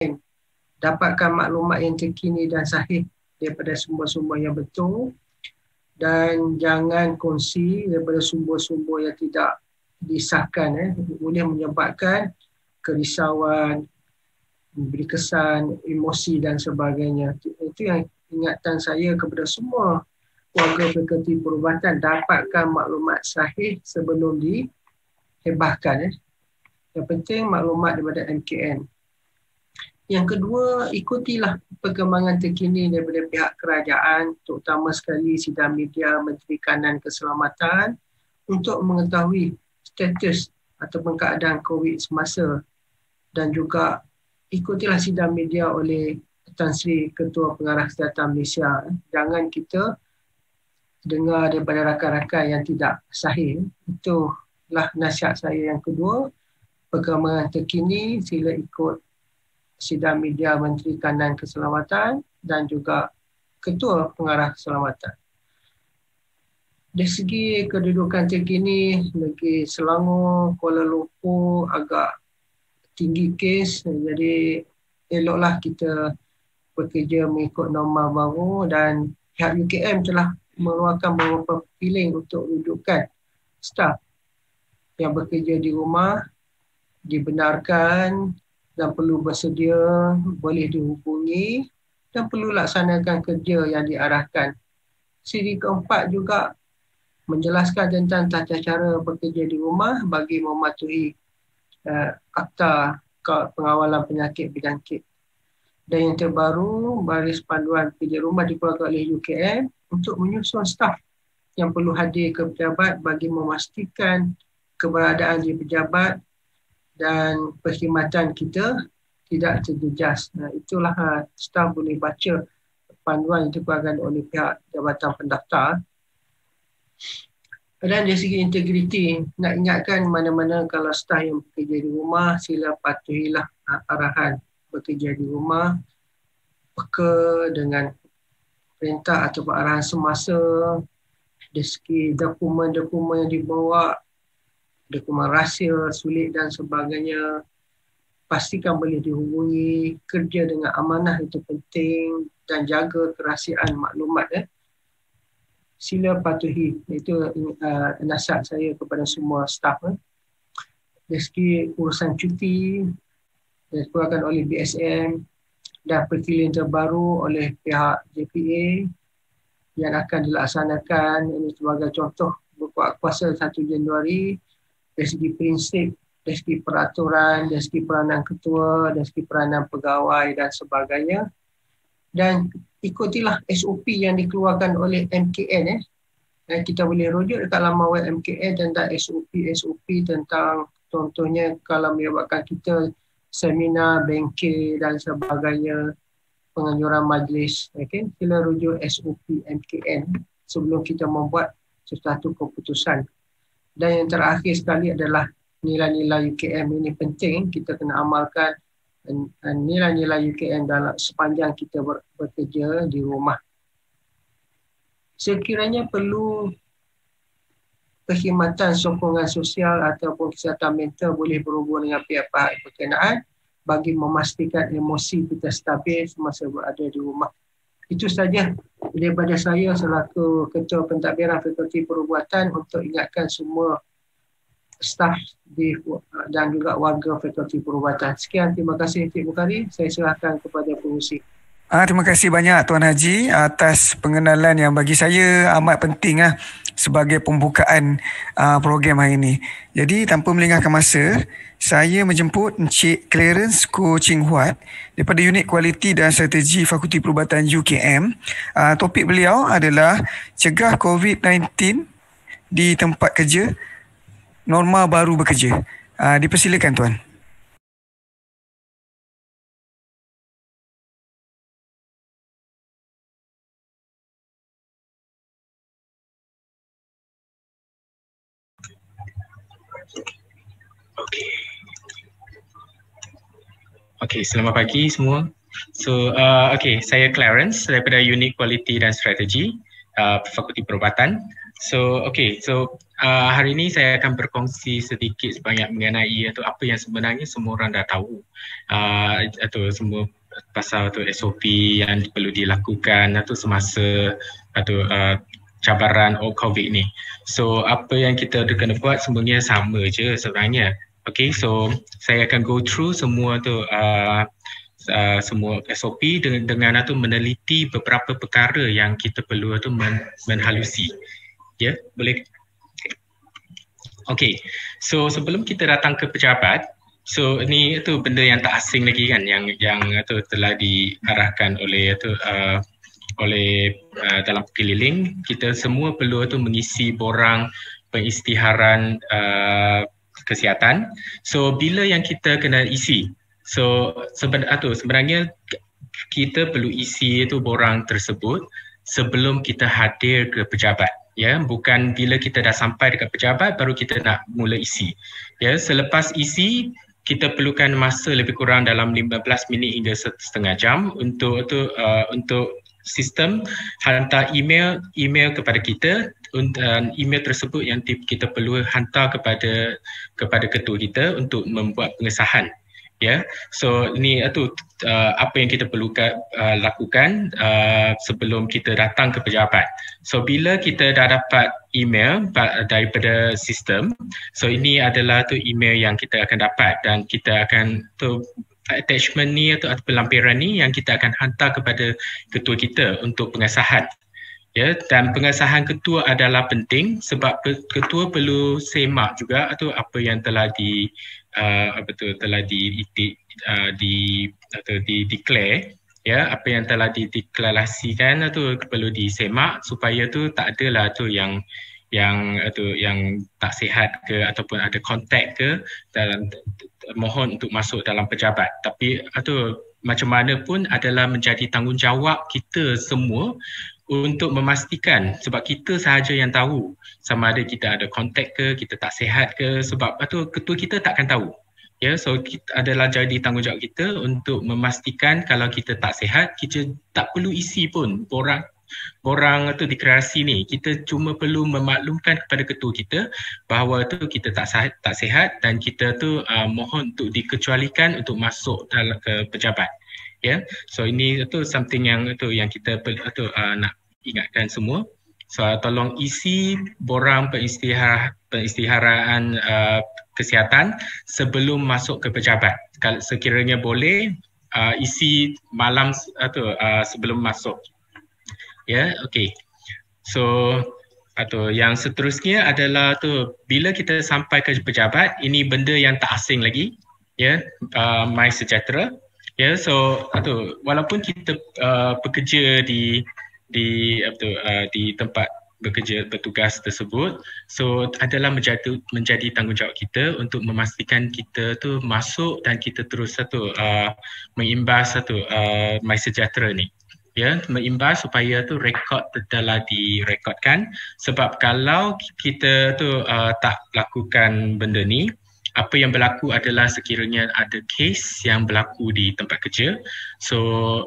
lain dapatkan maklumat yang terkini dan sahih daripada sumber-sumber yang betul dan jangan kongsi daripada sumber-sumber yang tidak disahkan eh, boleh menyebabkan kerisauan memberi kesan, emosi dan sebagainya itu yang ingatan saya kepada semua warga berkati perubatan dapatkan maklumat sahih sebelum dihebahkan eh. yang penting maklumat daripada MKN yang kedua, ikutilah perkembangan terkini daripada pihak kerajaan terutama sekali sidang media Menteri Kanan Keselamatan untuk mengetahui status ataupun keadaan COVID semasa dan juga ikutilah sidang media oleh Tan Sri Ketua Pengarah Kesihatan Malaysia. Jangan kita dengar daripada rakan-rakan yang tidak sahih. Itulah nasihat saya yang kedua. Perkembangan terkini sila ikut sidang media Menteri Kanan Keselamatan dan juga Ketua Pengarah Keselamatan. Dari segi kedudukan terkini, negeri Selangor, Kuala Lumpur agak tinggi kes. Jadi eloklah kita bekerja mengikut norma baru dan pihak UKM telah mengeluarkan beberapa pilihan untuk rujukan staf yang bekerja di rumah dibenarkan dan perlu bersedia boleh dihubungi dan perlu laksanakan kerja yang diarahkan. Siri keempat juga menjelaskan tentang tata cara bekerja di rumah bagi mematuhi uh, akta pengawalan penyakit berjangkit. Dan yang terbaru, baris panduan kerja rumah dikeluarkan oleh UKM untuk menyusun staf yang perlu hadir ke pejabat bagi memastikan keberadaan di pejabat dan perkhidmatan kita tidak terjejas. Nah, itulah ha, staff boleh baca panduan yang dikeluarkan oleh pihak Jabatan Pendaftar. Dan dari segi integriti, nak ingatkan mana-mana kalau staff yang bekerja di rumah, sila patuhilah ha, arahan bekerja di rumah, peka dengan perintah atau arahan semasa, dari segi dokumen-dokumen yang dibawa, dokumen rahsia, sulit dan sebagainya pastikan boleh dihubungi kerja dengan amanah itu penting dan jaga kerahsiaan maklumat eh. sila patuhi itu uh, nasihat saya kepada semua staff eh. dari segi urusan cuti yang dikeluarkan oleh BSM dan perkilian terbaru oleh pihak JPA yang akan dilaksanakan ini sebagai contoh berkuat kuasa 1 Januari dari segi prinsip, dari segi peraturan, dari segi peranan ketua, dari segi peranan pegawai dan sebagainya. Dan ikutilah SOP yang dikeluarkan oleh MKN. Eh. Eh, kita boleh rujuk dekat laman web MKN tentang SOP-SOP tentang contohnya kalau melibatkan kita seminar, bengkel dan sebagainya penganjuran majlis. Okay? Sila rujuk SOP MKN sebelum kita membuat sesuatu keputusan dan yang terakhir sekali adalah nilai-nilai UKM ini penting kita kena amalkan nilai-nilai UKM dalam sepanjang kita ber, bekerja di rumah. Sekiranya perlu perkhidmatan sokongan sosial ataupun kesihatan mental boleh berhubung dengan pihak-pihak berkenaan bagi memastikan emosi kita stabil semasa berada di rumah. Itu saja daripada saya selaku ketua pentadbiran fakulti perubatan untuk ingatkan semua staff di dan juga warga fakulti perubatan. Sekian terima kasih Encik Bukhari. Saya serahkan kepada pengusaha. Ah, terima kasih banyak Tuan Haji atas pengenalan yang bagi saya amat penting lah sebagai pembukaan uh, program hari ini. Jadi tanpa melengahkan masa, saya menjemput Encik Clarence Ko Ching Huat daripada Unit Kualiti dan Strategi Fakulti Perubatan UKM. Uh, ah, topik beliau adalah cegah COVID-19 di tempat kerja, norma baru bekerja. Uh, dipersilakan Tuan. Okay. Okay, selamat pagi semua. So, uh, okay, saya Clarence daripada Unique Quality dan Strategi uh, Fakulti Perubatan. So, okay, so uh, hari ini saya akan berkongsi sedikit sebanyak mengenai atau apa yang sebenarnya semua orang dah tahu uh, atau semua pasal atau SOP yang perlu dilakukan atau semasa atau uh, cabaran COVID ni. So, apa yang kita kena buat sebenarnya sama je sebenarnya. Okay, so saya akan go through semua tu uh, uh, semua SOP dengan, dengan atau meneliti beberapa perkara yang kita perlu atau men, menhalusi. Ya, yeah, boleh. Okay, so sebelum kita datang ke pejabat, so ni tu benda yang tak asing lagi kan yang yang atau telah diarahkan oleh tu uh, oleh uh, dalam keliling kita semua perlu atau mengisi borang pengistiharan. uh, kesihatan. So bila yang kita kena isi? So seben, atau ah, sebenarnya kita perlu isi itu borang tersebut sebelum kita hadir ke pejabat. Ya, bukan bila kita dah sampai dekat pejabat baru kita nak mula isi. Ya, selepas isi kita perlukan masa lebih kurang dalam 15 minit hingga setengah jam untuk itu uh, untuk sistem hantar email email kepada kita dan email tersebut yang kita perlu hantar kepada kepada ketua kita untuk membuat pengesahan ya yeah. so ni atu uh, apa yang kita perlu uh, lakukan uh, sebelum kita datang ke pejabat so bila kita dah dapat email uh, daripada sistem so ini adalah tu email yang kita akan dapat dan kita akan tu attachment ni atau pelampiran ni yang kita akan hantar kepada ketua kita untuk pengesahan ya dan pengesahan ketua adalah penting sebab ketua perlu semak juga atau apa yang telah di uh, apa tu telah di uh, di atau di declare ya apa yang telah di dideklarasikan atau perlu disemak supaya tu tak adalah tu yang yang atau yang tak sihat ke ataupun ada kontak ke dalam mohon untuk masuk dalam pejabat tapi atau macam mana pun adalah menjadi tanggungjawab kita semua untuk memastikan sebab kita sahaja yang tahu sama ada kita ada kontak ke kita tak sihat ke sebab atau ketua kita takkan tahu ya yeah, so kita adalah jadi tanggungjawab kita untuk memastikan kalau kita tak sihat kita tak perlu isi pun borang borang tu deklarasi ni kita cuma perlu memaklumkan kepada ketua kita bahawa tu kita tak sihat tak sihat dan kita tu uh, mohon untuk dikecualikan untuk masuk dalam ke pejabat ya yeah. so ini tu something yang tu yang kita tu uh, nak ingatkan semua. So tolong isi borang peristiharaan uh, kesihatan sebelum masuk ke pejabat. Kalau sekiranya boleh uh, isi malam atau uh, sebelum masuk. Ya, yeah, okey. So atau yang seterusnya adalah tu bila kita sampai ke pejabat, ini benda yang tak asing lagi. Ya, yeah, uh, my sejahtera. Ya, yeah, so atau walaupun kita uh, bekerja di di apa uh, di tempat bekerja bertugas tersebut so adalah menjadi menjadi tanggungjawab kita untuk memastikan kita tu masuk dan kita terus satu uh, mengimbas satu uh, my sejahtera ni ya yeah, mengimbas supaya tu rekod telah direkodkan sebab kalau kita tu uh, tak lakukan benda ni apa yang berlaku adalah sekiranya ada case yang berlaku di tempat kerja so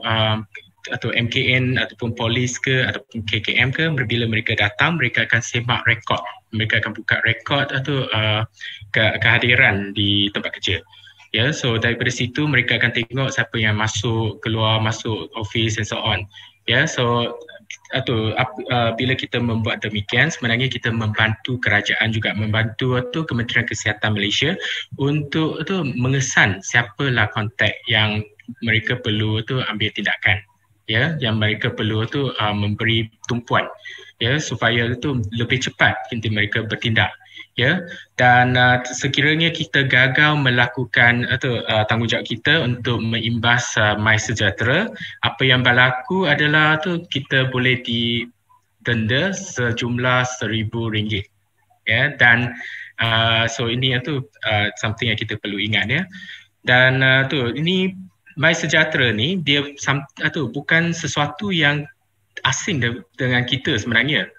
uh, atau MKN ataupun polis ke ataupun KKM ke bila mereka datang mereka akan semak rekod mereka akan buka rekod atau uh, ke- kehadiran di tempat kerja ya yeah, so daripada situ mereka akan tengok siapa yang masuk keluar masuk office and so on ya yeah, so atau uh, bila kita membuat demikian sebenarnya kita membantu kerajaan juga membantu atau Kementerian Kesihatan Malaysia untuk tu mengesan siapalah kontak yang mereka perlu tu ambil tindakan ya yang mereka perlu tu uh, memberi tumpuan ya supaya itu lebih cepat kita mereka bertindak ya dan uh, sekiranya kita gagal melakukan atau ah, uh, tanggungjawab kita untuk mengimbas uh, my sejahtera apa yang berlaku adalah tu kita boleh didenda sejumlah seribu ringgit ya dan uh, so ini tu uh, something yang kita perlu ingat ya dan uh, tu ini baik sejahtera ni dia atau bukan sesuatu yang asing dengan kita sebenarnya.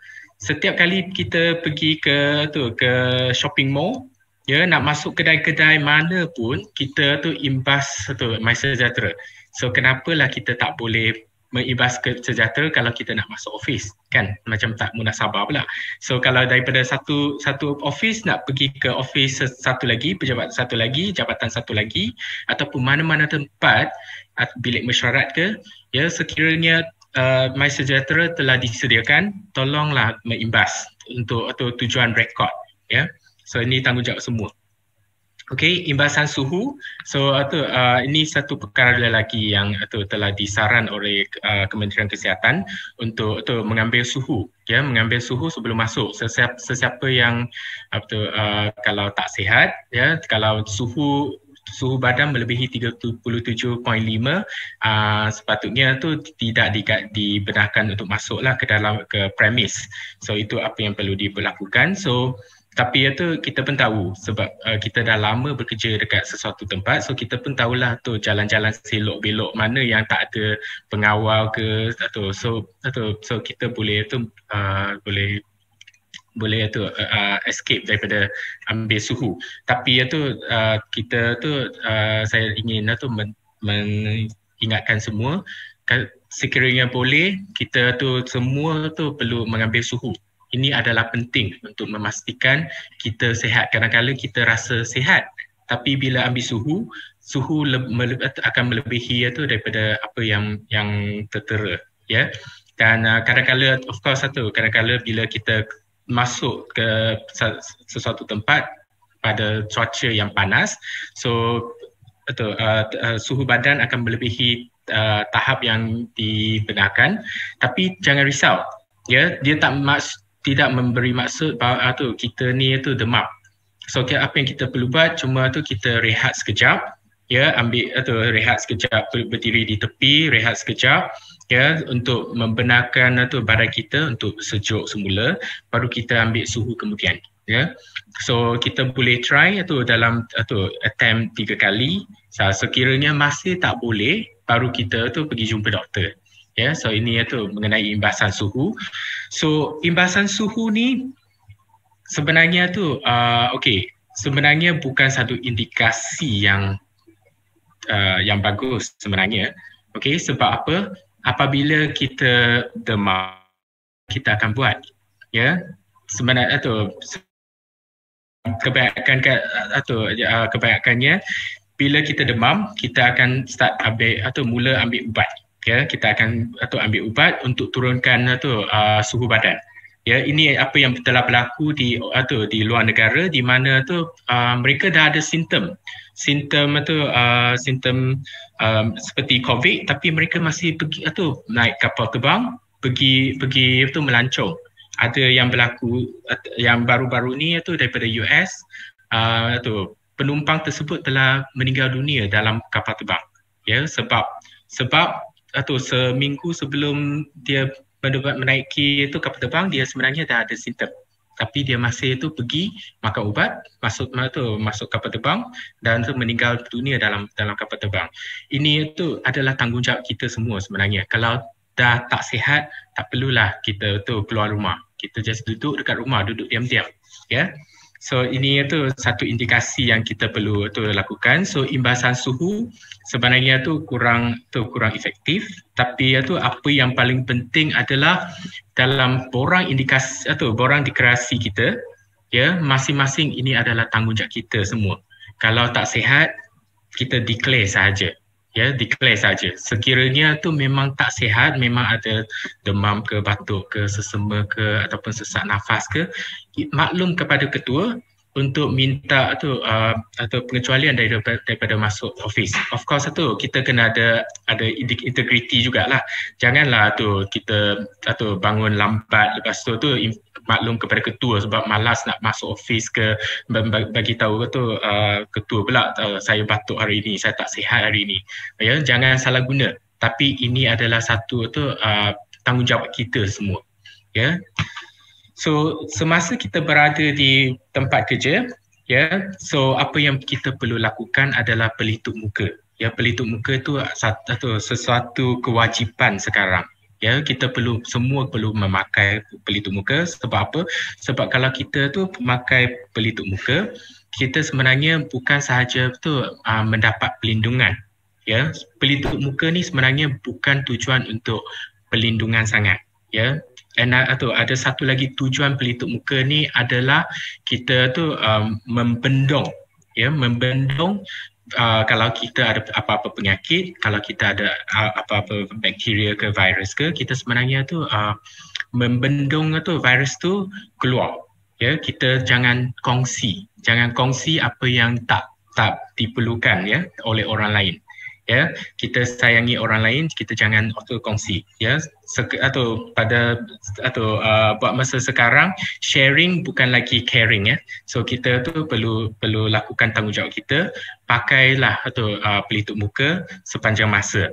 Setiap kali kita pergi ke tu ke shopping mall, ya nak masuk kedai-kedai mana pun kita tu imbas tu Maisa Jatra. So kenapalah kita tak boleh mengibas kesejahtera kalau kita nak masuk office kan macam tak munasabah pula so kalau daripada satu satu office nak pergi ke office satu lagi pejabat satu lagi jabatan satu lagi ataupun mana-mana tempat bilik mesyuarat ke ya sekiranya uh, my sejahtera telah disediakan tolonglah mengimbas untuk atau tujuan rekod ya so ini tanggungjawab semua Okay, imbasan suhu. So atau uh, ini satu perkara lagi yang atau telah disaran oleh uh, Kementerian Kesihatan untuk atau mengambil suhu, ya, mengambil suhu sebelum masuk. Sesiapa, sesiapa yang atau uh, uh, kalau tak sihat, ya, kalau suhu suhu badan melebihi 37.5 uh, sepatutnya tu tidak di, dibenarkan untuk masuklah ke dalam ke premis. So itu apa yang perlu dilakukan. So tapi ya tu kita pun tahu sebab uh, kita dah lama bekerja dekat sesuatu tempat so kita pun tahulah tu jalan-jalan selok belok mana yang tak ada pengawal ke atau so atau so kita boleh tu uh, boleh boleh tu uh, uh, escape daripada ambil suhu tapi ya tu uh, kita tu uh, saya ingin lah tu men- mengingatkan semua kan, sekiranya boleh kita tu semua tu perlu mengambil suhu ini adalah penting untuk memastikan kita sehat. Kadang-kadang kita rasa sehat, tapi bila ambil suhu, suhu akan melebihi itu daripada apa yang yang tertera. Ya? Dan uh, kadang-kadang, of course satu, kadang-kadang bila kita masuk ke sesuatu tempat pada cuaca yang panas, so betul, uh, uh, suhu badan akan melebihi uh, tahap yang dibenarkan. Tapi jangan risau. Ya, dia tak maks- tidak memberi maksud bahawa ah, tu kita ni tu demam. So okay, apa yang kita perlu buat cuma tu kita rehat sekejap ya ambil atau ah, rehat sekejap berdiri di tepi rehat sekejap ya untuk membenarkan atau ah, badan kita untuk sejuk semula baru kita ambil suhu kemudian ya so kita boleh try atau ah, dalam atau attempt tiga kali so, sekiranya masih tak boleh baru kita tu pergi jumpa doktor Ya, yeah, so ini iaitu mengenai imbasan suhu. So imbasan suhu ni sebenarnya tu uh, okey, sebenarnya bukan satu indikasi yang uh, yang bagus sebenarnya. Okay, sebab apa? Apabila kita demam kita akan buat. Ya. Yeah? Sebenarnya tu kebanyakan atau uh, kebanyakannya bila kita demam kita akan start ambil atau mula ambil ubat ya kita akan atau ambil ubat untuk turunkan atau eh, uh, ah, suhu badan ya ini apa yang telah berlaku di atau ah, di luar negara di mana tu uh, mereka dah ada simptom simptom atau eh, uh, simptom um, seperti covid tapi mereka masih pergi atau naik kapal terbang pergi pergi tu melancong ada yang berlaku eh, yang baru-baru ni itu daripada US uh, itu penumpang tersebut telah meninggal dunia dalam kapal terbang ya sebab sebab atau ah, seminggu sebelum dia menaiki itu kapal terbang dia sebenarnya dah ada sintet, tapi dia masih itu pergi makan ubat masuk mana tu masuk kapal terbang dan tu meninggal dunia dalam dalam kapal terbang ini itu adalah tanggungjawab kita semua sebenarnya kalau dah tak sihat tak perlulah kita tu keluar rumah kita just duduk dekat rumah duduk diam-diam ya yeah? So ini tu satu indikasi yang kita perlu tu lakukan. So imbasan suhu sebenarnya tu kurang tu kurang efektif. Tapi ya tu apa yang paling penting adalah dalam borang indikasi atau ya borang dekorasi kita, ya masing-masing ini adalah tanggungjawab kita semua. Kalau tak sehat kita declare saja ya declare saja sekiranya tu memang tak sihat memang ada demam ke batuk ke sesema ke ataupun sesak nafas ke maklum kepada ketua untuk minta tu uh, atau pengecualian daripada, daripada masuk office. Of course tu kita kena ada ada integriti jugalah. Janganlah tu kita atau bangun lambat lepas tu tu maklum kepada ketua sebab malas nak masuk office ke bagi tahu ke tu uh, ketua pula uh, saya batuk hari ini saya tak sihat hari ini ya jangan salah guna tapi ini adalah satu tu uh, tanggungjawab kita semua ya so semasa kita berada di tempat kerja ya so apa yang kita perlu lakukan adalah pelitup muka ya pelitup muka tu satu sesuatu kewajipan sekarang ya kita perlu semua perlu memakai pelitup muka sebab apa sebab kalau kita tu memakai pelitup muka kita sebenarnya bukan sahaja tu uh, ah, mendapat pelindungan ya pelitup muka ni sebenarnya bukan tujuan untuk pelindungan sangat ya dan ah, atau ada satu lagi tujuan pelitup muka ni adalah kita tu um, membendung ya membendung uh, kalau kita ada apa-apa penyakit, kalau kita ada uh, apa-apa bakteria ke virus ke, kita sebenarnya tu uh, membendung tu virus tu keluar. Ya, kita jangan kongsi, jangan kongsi apa yang tak tak diperlukan ya oleh orang lain ya kita sayangi orang lain kita jangan auto kongsi ya Sek- atau pada atau uh, buat masa sekarang sharing bukan lagi caring ya so kita tu perlu perlu lakukan tanggungjawab kita pakailah atau uh, pelitup muka sepanjang masa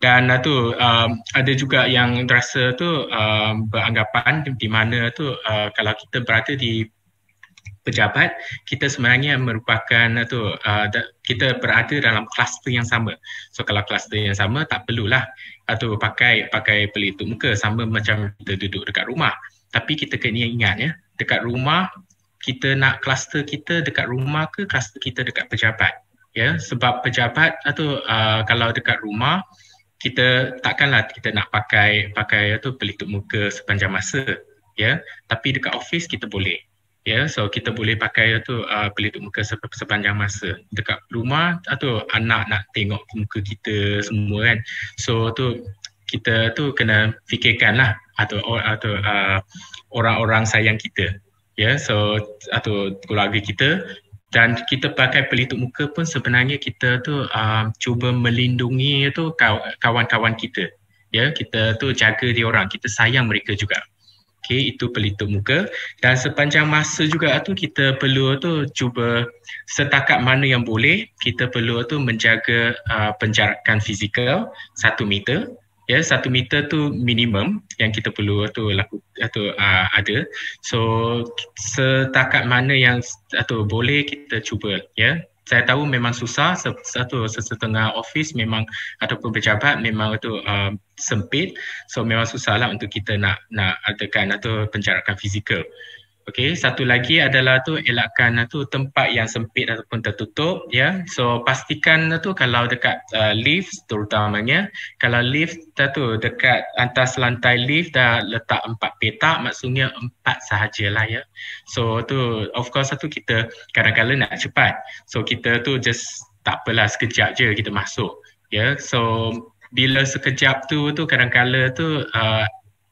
dan uh, tu um, ada juga yang rasa tu um, beranggapan di mana tu uh, kalau kita berada di pejabat kita sebenarnya merupakan tu uh, kita berada dalam kluster yang sama so kalau kluster yang sama tak perlulah atau uh, pakai pakai pelitup muka sama macam kita duduk dekat rumah tapi kita kena ingat ya dekat rumah kita nak kluster kita dekat rumah ke kluster kita dekat pejabat ya sebab pejabat atau uh, uh, kalau dekat rumah kita takkanlah kita nak pakai pakai tu pelitup muka sepanjang masa ya tapi dekat office kita boleh yeah, so kita boleh pakai tu uh, ah, pelitup muka sepanjang masa dekat rumah atau anak nak tengok muka kita semua kan so tu kita tu kena fikirkan lah atau atau uh, orang-orang sayang kita ya yeah, so atau keluarga kita dan kita pakai pelitup muka pun sebenarnya kita tu uh, cuba melindungi tu kawan-kawan kita ya yeah, kita tu jaga dia orang kita sayang mereka juga Okay, itu pelitup muka. Dan sepanjang masa juga tu kita perlu tu cuba setakat mana yang boleh kita perlu tu menjaga uh, penjarakan fizikal satu meter. Ya, yeah, satu meter tu minimum yang kita perlu tu laku atau uh, ada. So setakat mana yang atau boleh kita cuba. Ya, yeah? saya tahu memang susah satu setengah office memang ataupun pejabat memang itu uh, um, sempit so memang susahlah untuk kita nak nak adakan atau penjarakan fizikal Okay, satu lagi adalah tu elakkan ah, tu tempat yang sempit ataupun tertutup ya. Yeah. So pastikan tu kalau dekat uh, lift terutamanya kalau lift tu dekat atas lantai lift dah letak empat petak maksudnya empat sahajalah ya. Yeah. So tu of course tu kita kadang-kadang nak cepat. So kita tu just tak apalah sekejap je kita masuk. Ya, yeah. so bila sekejap tu tu kadang-kadang tu uh,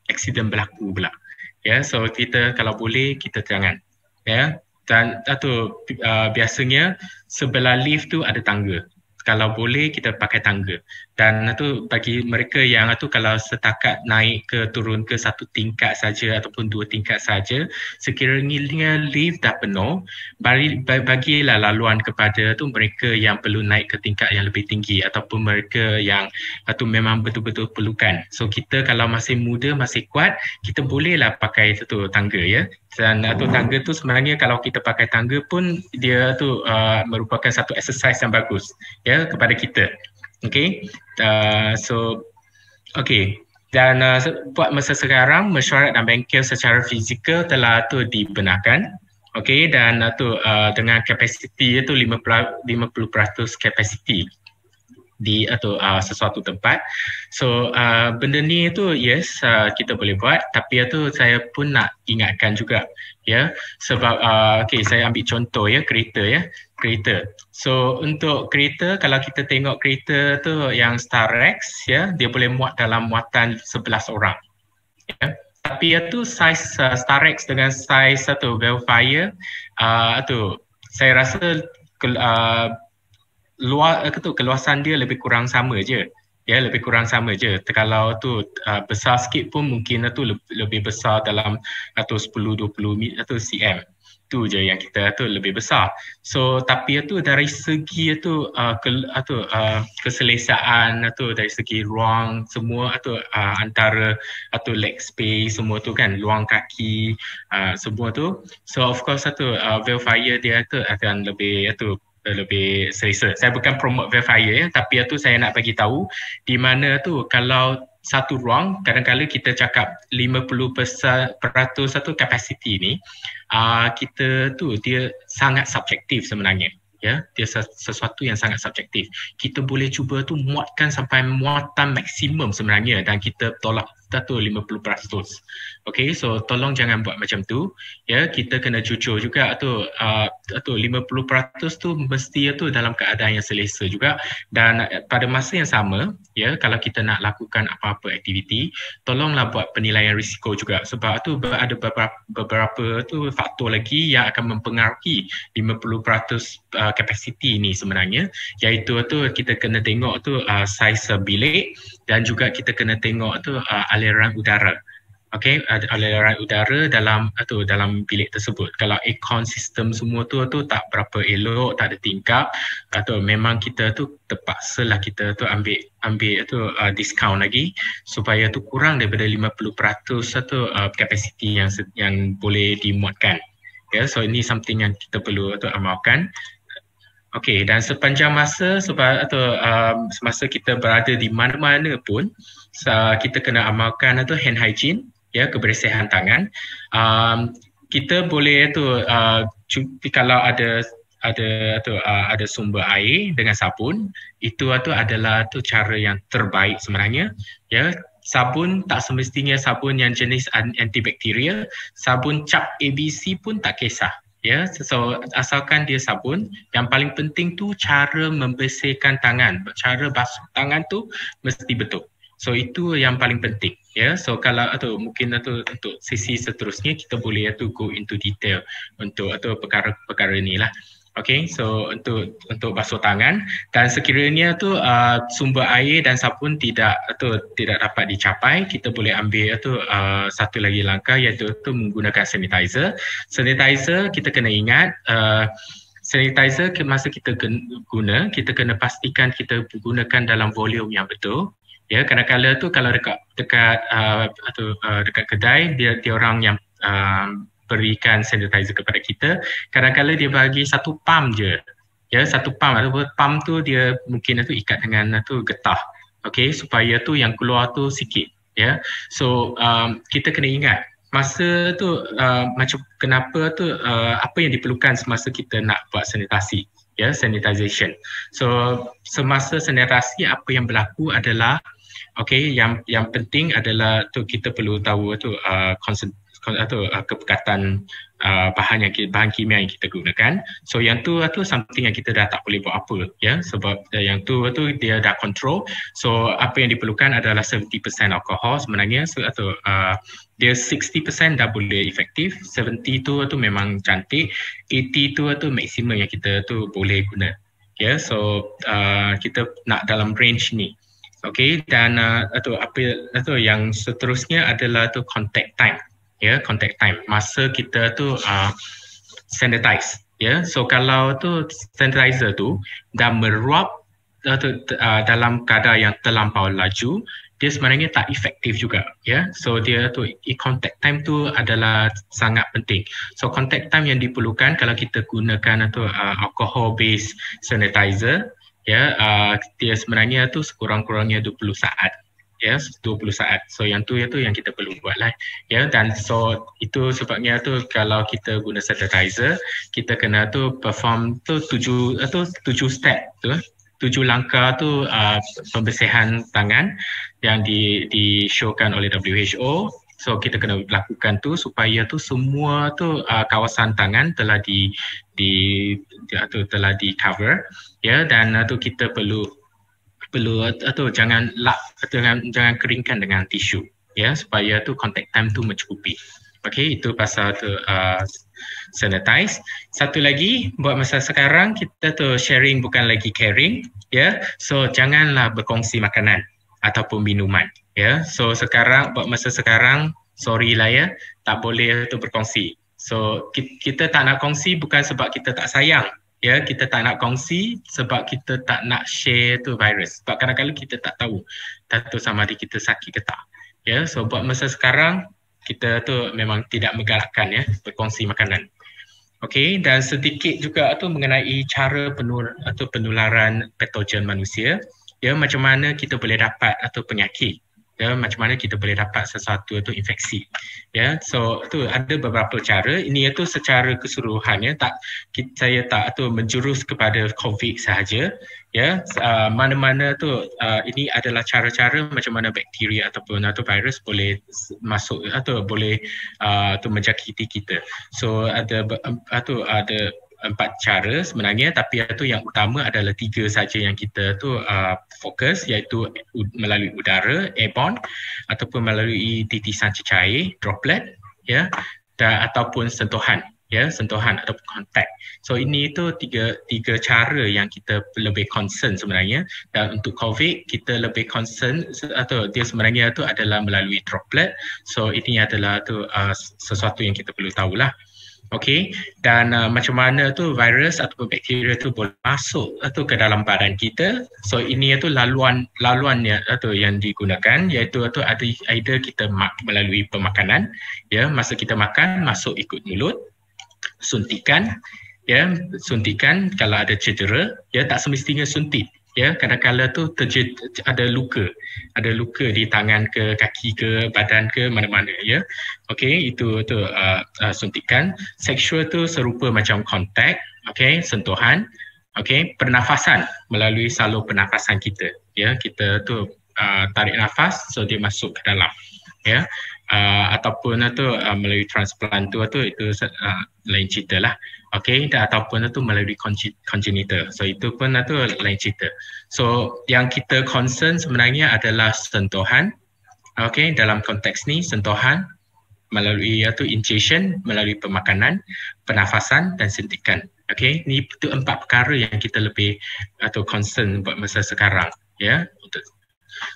accident berlaku pula ya yeah, so kita kalau boleh kita jangan ya yeah. dan atau ah, uh, ah, biasanya sebelah lift tu ada tangga kalau boleh kita pakai tangga dan itu bagi mereka yang itu kalau setakat naik ke turun ke satu tingkat saja ataupun dua tingkat saja sekiranya lift dah penuh bari, bagilah laluan kepada tu mereka yang perlu naik ke tingkat yang lebih tinggi ataupun mereka yang itu memang betul-betul perlukan so kita kalau masih muda masih kuat kita bolehlah pakai tu tangga ya dan atau uh, tangga tu sebenarnya kalau kita pakai tangga pun dia tu uh, merupakan satu exercise yang bagus ya yeah, kepada kita Okay, uh, so okay dan uh, buat masa sekarang mesyuarat dan bengkel secara fizikal telah tu dibenarkan Okay dan uh, tu uh, dengan kapasiti itu 50 50% kapasiti di atau uh, sesuatu tempat. So uh, benda ni tu yes uh, kita boleh buat tapi tu saya pun nak ingatkan juga ya yeah? sebab uh, okey saya ambil contoh ya yeah, kereta ya yeah? kereta. So untuk kereta kalau kita tengok kereta tu yang Starrex ya yeah, dia boleh muat dalam muatan 11 orang. Ya. Yeah? Tapi tu saiz uh, Starrex dengan saiz satu Velfire uh, tu saya rasa uh, luar aku tahu, keluasan dia lebih kurang sama je ya lebih kurang sama je kalau tu uh, besar sikit pun mungkin tu lebih besar dalam atau 10 20 meter atau cm tu je yang kita tu lebih besar so tapi tu dari segi tu uh, ah, ke, atau ah, uh, keselesaan atau dari segi ruang semua atau uh, antara atau leg space semua tu kan ruang kaki uh, semua tu so of course satu uh, velfire dia tu akan lebih tu lebih selesa. Saya bukan promote Vampire ya, tapi itu saya nak bagi tahu di mana tu kalau satu ruang kadang-kadang kita cakap 50% peratus satu capacity ni uh, kita tu dia sangat subjektif sebenarnya ya dia sesuatu yang sangat subjektif kita boleh cuba tu muatkan sampai muatan maksimum sebenarnya dan kita tolak lima puluh peratus, Okay, so tolong jangan buat macam tu. Ya, kita kena jujur juga tu. Ah, lima puluh peratus tu mesti ya, tu dalam keadaan yang selesa juga. Dan eh, pada masa yang sama, ya, kalau kita nak lakukan apa-apa aktiviti, tolonglah buat penilaian risiko juga. Sebab tu ada beberapa, beberapa tu faktor lagi yang akan mempengaruhi lima 50% kapasiti uh, ni sebenarnya. Iaitu tu kita kena tengok tu uh, saiz bilik, dan juga kita kena tengok tu uh, aliran udara okey uh, aliran udara dalam uh, tu dalam bilik tersebut kalau aircon system semua tu tu tak berapa elok tak ada tingkap atau uh, memang kita tu terpaksa lah kita tu ambil ambil uh, tu uh, discount lagi supaya tu kurang daripada 50% satu kapasiti uh, uh yang yang boleh dimuatkan Yeah, so ini something yang kita perlu uh, tu amalkan Okey dan sepanjang masa sebab atau um, semasa kita berada di mana-mana pun uh, kita kena amalkan atau hand hygiene ya kebersihan tangan. Um, kita boleh tu uh, kalau ada ada atau uh, ada sumber air dengan sabun itu atau adalah tu cara yang terbaik sebenarnya ya sabun tak semestinya sabun yang jenis antibakterial sabun cap ABC pun tak kisah ya yeah, so asalkan dia sabun yang paling penting tu cara membersihkan tangan cara basuh tangan tu mesti betul so itu yang paling penting ya yeah, so kalau atau mungkin atau untuk sesi seterusnya kita boleh atau go into detail untuk atau perkara-perkara inilah lah Okay, so untuk untuk basuh tangan dan sekiranya tu uh, sumber air dan sabun tidak tu tidak dapat dicapai, kita boleh ambil tu uh, satu lagi langkah iaitu tu menggunakan sanitizer. Sanitizer kita kena ingat uh, sanitizer masa kita guna kita kena pastikan kita gunakan dalam volume yang betul ya kadang-kadang tu kalau dekat dekat uh, atau uh, dekat kedai dia dia orang yang uh, berikan sanitizer kepada kita kadang-kadang dia bagi satu pump je ya satu pump atau pump tu dia mungkin tu ikat dengan tu getah okey supaya tu yang keluar tu sikit ya so um, kita kena ingat masa tu uh, macam kenapa tu uh, apa yang diperlukan semasa kita nak buat sanitasi ya sanitization so semasa sanitasi apa yang berlaku adalah Okay, yang yang penting adalah tu kita perlu tahu tu uh, atau uh, ah, kepekatan uh, ah, bahan yang bahan kimia yang kita gunakan so yang tu atau lah something yang kita dah tak boleh buat apa ya yeah? sebab uh, yang tu atau dia dah control so apa yang diperlukan adalah 70% alkohol sebenarnya so atau uh, dia 60% dah boleh efektif 70 tu atau lah memang cantik 80 tu atau lah maksimum yang kita tu boleh guna ya yeah? so uh, kita nak dalam range ni Okay, dan uh, atau apa atau yang seterusnya adalah tu contact time ya yeah, contact time masa kita tu uh, ah, sanitize ya yeah. so kalau tu sanitizer tu dah meruap uh, tu, uh, dalam kadar yang terlampau laju dia sebenarnya tak efektif juga ya yeah. so dia tu contact time tu adalah sangat penting so contact time yang diperlukan kalau kita gunakan atau uh, alcohol based sanitizer ya yeah, uh, dia sebenarnya tu sekurang-kurangnya 20 saat ya yeah, 20 saat so yang tu ya tu yang kita perlu buat lah ya yeah, dan so itu sebabnya tu kalau kita guna sanitizer kita kena tu perform tu tujuh atau eh, tujuh step tu tujuh langkah tu uh, pembersihan tangan yang di di showkan oleh WHO so kita kena lakukan tu supaya tu semua tu uh, kawasan tangan telah di di atau telah di cover ya yeah, dan uh, tu kita perlu perlu atau jangan lap atau jangan, jangan keringkan dengan tisu ya supaya tu contact time tu mencukupi. Okey itu pasal tu uh, sanitize. Satu lagi buat masa sekarang kita tu sharing bukan lagi caring ya. Yeah. So janganlah berkongsi makanan ataupun minuman ya. Yeah. So sekarang buat masa sekarang sorry lah ya tak boleh tu berkongsi. So kita tak nak kongsi bukan sebab kita tak sayang ya kita tak nak kongsi sebab kita tak nak share tu virus sebab kadang-kadang kita tak tahu tak tahu sama ada kita sakit ke tak ya so buat masa sekarang kita tu memang tidak menggalakkan ya berkongsi makanan okey dan sedikit juga tu mengenai cara penul atau penularan patogen manusia ya macam mana kita boleh dapat atau penyakit ya macam mana kita boleh dapat sesuatu itu infeksi ya so tu ada beberapa cara ini itu secara keseluruhan ya tak kita, saya tak tu menjurus kepada covid sahaja ya uh, mana-mana tu uh, ini adalah cara-cara macam mana bakteria ataupun atau virus boleh masuk atau boleh uh, tu menjangkiti kita so ada um, atau ada empat cara sebenarnya tapi itu yang utama adalah tiga saja yang kita tu uh, fokus iaitu melalui udara airborne ataupun melalui titisan cecair droplet ya dan ataupun sentuhan ya sentuhan atau kontak so ini itu tiga tiga cara yang kita lebih concern sebenarnya dan untuk covid kita lebih concern atau dia sebenarnya itu adalah melalui droplet so ini adalah tu uh, sesuatu yang kita perlu tahulah lah Okay, dan uh, macam mana tu virus atau bakteria tu boleh masuk atau uh, ke dalam badan kita. So ini tu laluan laluan ya atau uh, yang digunakan iaitu atau uh, ada kita mak, melalui pemakanan ya masa kita makan masuk ikut mulut suntikan ya suntikan kalau ada cedera ya tak semestinya suntik ya kadang tu terjit, ada luka ada luka di tangan ke kaki ke badan ke mana-mana ya okey itu tu uh, uh, suntikan seksual tu serupa macam kontak okey sentuhan okey pernafasan melalui salur pernafasan kita ya kita tu uh, tarik nafas so dia masuk ke dalam ya uh, ataupun itu uh, ah, melalui transplant tu tu itu uh, lain cerita lah Okay, dan ataupun itu melalui congenital so itu pun itu lain cerita so yang kita concern sebenarnya adalah sentuhan okay, dalam konteks ni sentuhan melalui itu injection melalui pemakanan pernafasan dan sentikan Okay, ni itu empat perkara yang kita lebih atau concern buat masa sekarang ya yeah?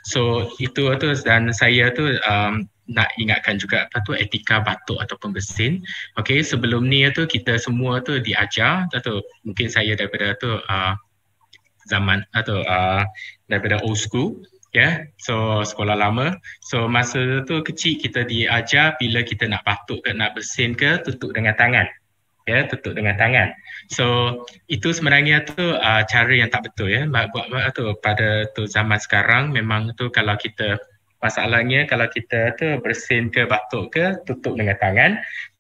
so itu tu dan saya tu um, nak ingatkan juga apa tu etika batuk atau bersin. Okey, sebelum ni tu kita semua tu diajar tu mungkin saya daripada tu uh, zaman atau uh, daripada old school ya yeah? so sekolah lama so masa tu kecil kita diajar bila kita nak batuk ke nak bersin ke tutup dengan tangan ya yeah? tutup dengan tangan so itu sebenarnya tu uh, cara yang tak betul ya yeah? buat, buat tu pada tu zaman sekarang memang tu kalau kita masalahnya kalau kita tu bersin ke batuk ke tutup dengan tangan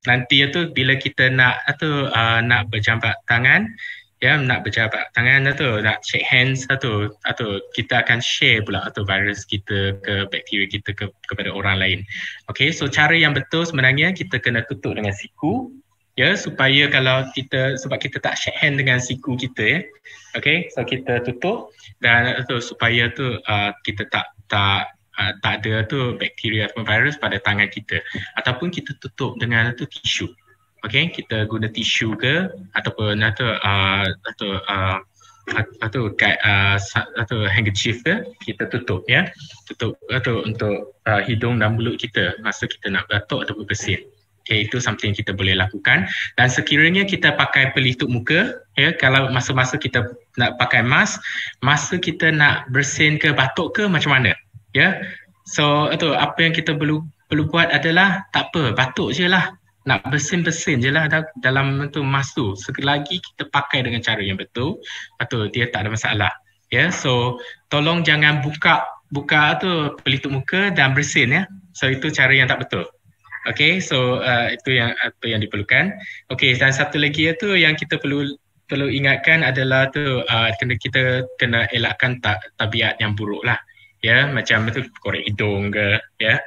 nanti tu bila kita nak tu uh, nak berjabat tangan ya nak berjabat tangan tu nak shake hands tu atau kita akan share pula atau virus kita ke bakteria kita ke, kepada orang lain Okay, so cara yang betul sebenarnya kita kena tutup dengan siku ya supaya kalau kita sebab kita tak shake hand dengan siku kita ya okey so kita tutup dan tu supaya tu uh, kita tak tak uh, tak ada tu bakteria atau virus pada tangan kita ataupun kita tutup dengan tu tisu okey kita guna tisu ke ataupun atau uh, atau uh, atau kait uh, atau handkerchief ke kita tutup ya tutup atau untuk uh, hidung dan mulut kita masa kita nak batuk ataupun bersin Okay, itu something kita boleh lakukan dan sekiranya kita pakai pelitup muka ya kalau masa-masa kita nak pakai mask masa kita nak bersin ke batuk ke macam mana ya yeah? so itu apa yang kita perlu perlu buat adalah tak apa batuk je lah nak bersin-bersin je lah dalam tu mask sekali lagi kita pakai dengan cara yang betul betul dia tak ada masalah ya yeah? so tolong jangan buka buka tu pelitup muka dan bersin ya yeah? so itu cara yang tak betul Okay, so uh, itu yang apa yang diperlukan. Okay, dan satu lagi tu yang kita perlu perlu ingatkan adalah tu uh, kena kita kena elakkan tak tabiat yang buruk lah ya macam itu korek hidung ke ya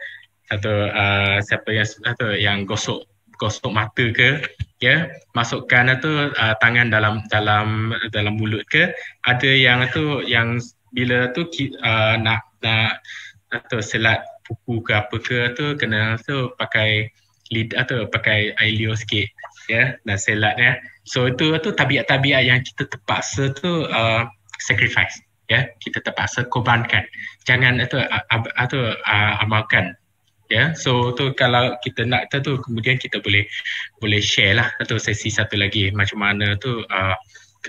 atau uh, siapa yang atau yang gosok gosok mata ke ya masukkan atau uh, tangan dalam dalam dalam mulut ke ada yang itu yang bila tu uh, nak nak atau selat buku ke apa ke tu kena tu pakai lid atau pakai ailio sikit ya dan selat ya so itu tu tabiat-tabiat yang kita terpaksa tu uh, sacrifice ya kita terpaksa korbankan jangan itu atau amalkan ya so tu kalau kita nak tu kemudian kita boleh boleh share lah atau sesi satu lagi macam mana tu uh,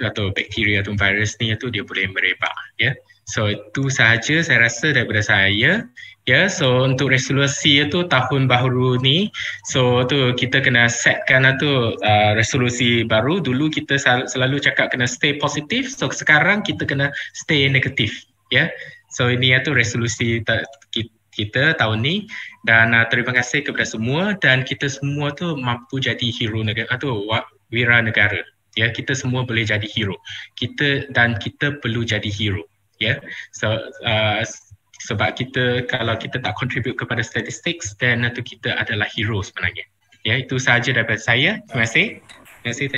atau bakteria atau virus ni tu dia boleh merebak ya yeah. So itu sahaja saya rasa daripada saya. Ya, yeah, so untuk resolusi tu tahun baru ni, so tu kita kena setkan lah tu uh, resolusi baru. Dulu kita sal- selalu cakap kena stay positif. So sekarang kita kena stay negatif. Ya. Yeah. So ini lah tu resolusi ta- kita tahun ni dan uh, terima kasih kepada semua dan kita semua tu mampu jadi hero negara ah, tu wira negara. Ya, yeah, kita semua boleh jadi hero. Kita dan kita perlu jadi hero yeah so uh, sebab kita kalau kita tak contribute kepada statistik, then itu kita adalah hero sebenarnya ya yeah, itu sahaja daripada saya terima kasih terima kasih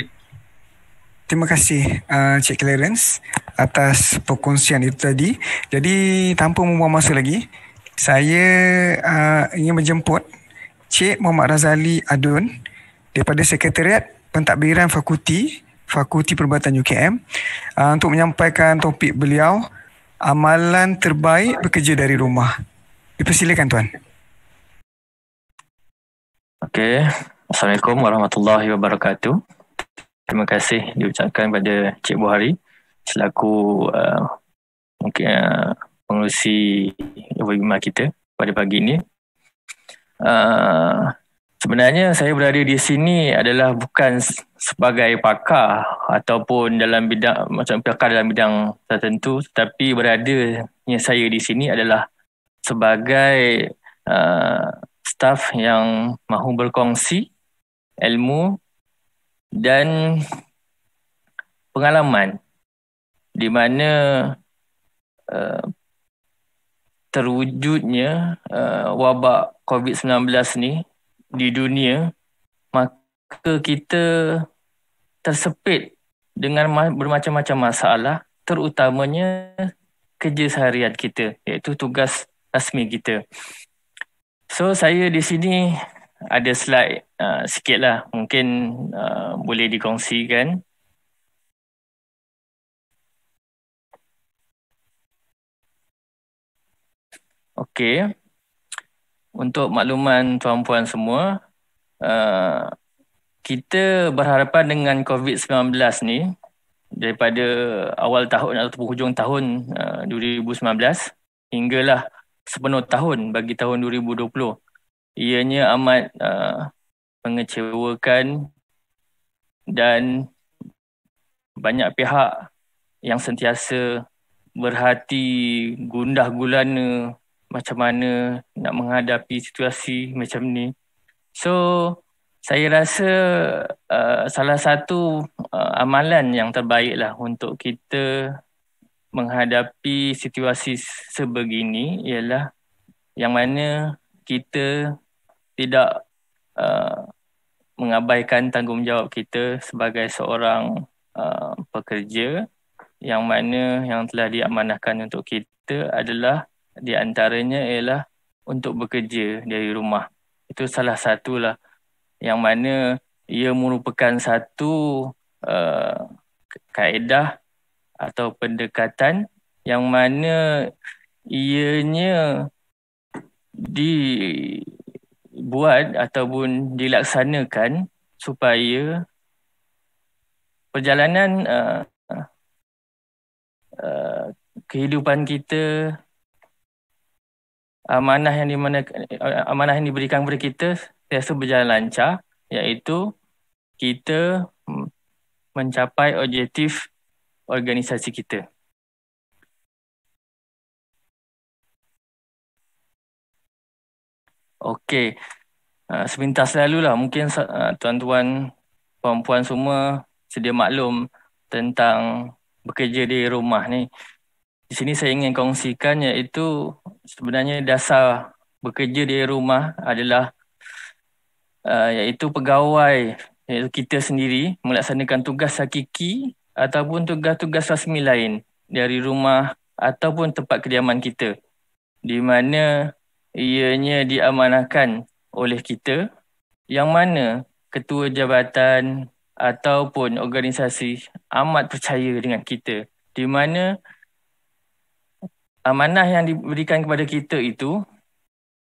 Terima kasih uh, Cik Clarence atas perkongsian itu tadi. Jadi tanpa membuang masa lagi, saya uh, ingin menjemput Cik Muhammad Razali Adun daripada Sekretariat Pentadbiran Fakulti, Fakulti Perubatan UKM uh, untuk menyampaikan topik beliau amalan terbaik bekerja dari rumah? Dipersilakan tuan. Okey. Assalamualaikum warahmatullahi wabarakatuh. Terima kasih diucapkan kepada Cik Buhari selaku uh, mungkin uh, pengurusi webinar kita pada pagi ini. Uh, Sebenarnya saya berada di sini adalah bukan sebagai pakar ataupun dalam bidang macam pakar dalam bidang tertentu tetapi berada yang saya di sini adalah sebagai uh, staff yang mahu berkongsi ilmu dan pengalaman di mana uh, terwujudnya uh, wabak COVID-19 ni di dunia maka kita tersepit dengan bermacam-macam masalah terutamanya kerja seharian kita iaitu tugas rasmi kita. So saya di sini ada slide uh, sikit lah mungkin uh, boleh dikongsikan. Okay untuk makluman tuan-puan semua, uh, kita berharapan dengan COVID-19 ni daripada awal tahun atau hujung tahun uh, 2019 hinggalah sepenuh tahun bagi tahun 2020. Ianya amat uh, mengecewakan dan banyak pihak yang sentiasa berhati gundah gulana macam mana nak menghadapi situasi macam ni. So saya rasa uh, salah satu uh, amalan yang terbaiklah untuk kita menghadapi situasi sebegini ialah yang mana kita tidak uh, mengabaikan tanggungjawab kita sebagai seorang uh, pekerja yang mana yang telah diamanahkan untuk kita adalah di antaranya ialah untuk bekerja dari rumah. Itu salah satulah yang mana ia merupakan satu uh, kaedah atau pendekatan yang mana ianya dibuat ataupun dilaksanakan supaya perjalanan uh, uh, kehidupan kita amanah yang dimana amanah yang diberikan kepada kita sentiasa berjalan lancar iaitu kita mencapai objektif organisasi kita. Okey. Ha, sepintas lalu lah mungkin ha, tuan-tuan puan-puan semua sedia maklum tentang bekerja di rumah ni. Di sini saya ingin kongsikan iaitu sebenarnya dasar bekerja di rumah adalah uh, iaitu pegawai iaitu kita sendiri melaksanakan tugas hakiki ataupun tugas-tugas rasmi lain dari rumah ataupun tempat kediaman kita di mana ianya diamanahkan oleh kita yang mana ketua jabatan ataupun organisasi amat percaya dengan kita di mana amanah yang diberikan kepada kita itu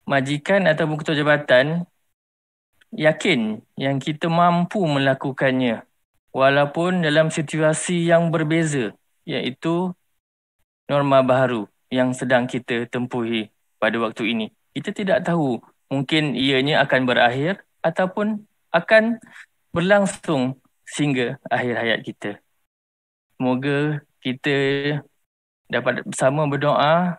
majikan ataupun ketua jabatan yakin yang kita mampu melakukannya walaupun dalam situasi yang berbeza iaitu norma baru yang sedang kita tempuhi pada waktu ini. Kita tidak tahu mungkin ianya akan berakhir ataupun akan berlangsung sehingga akhir hayat kita. Semoga kita dapat bersama berdoa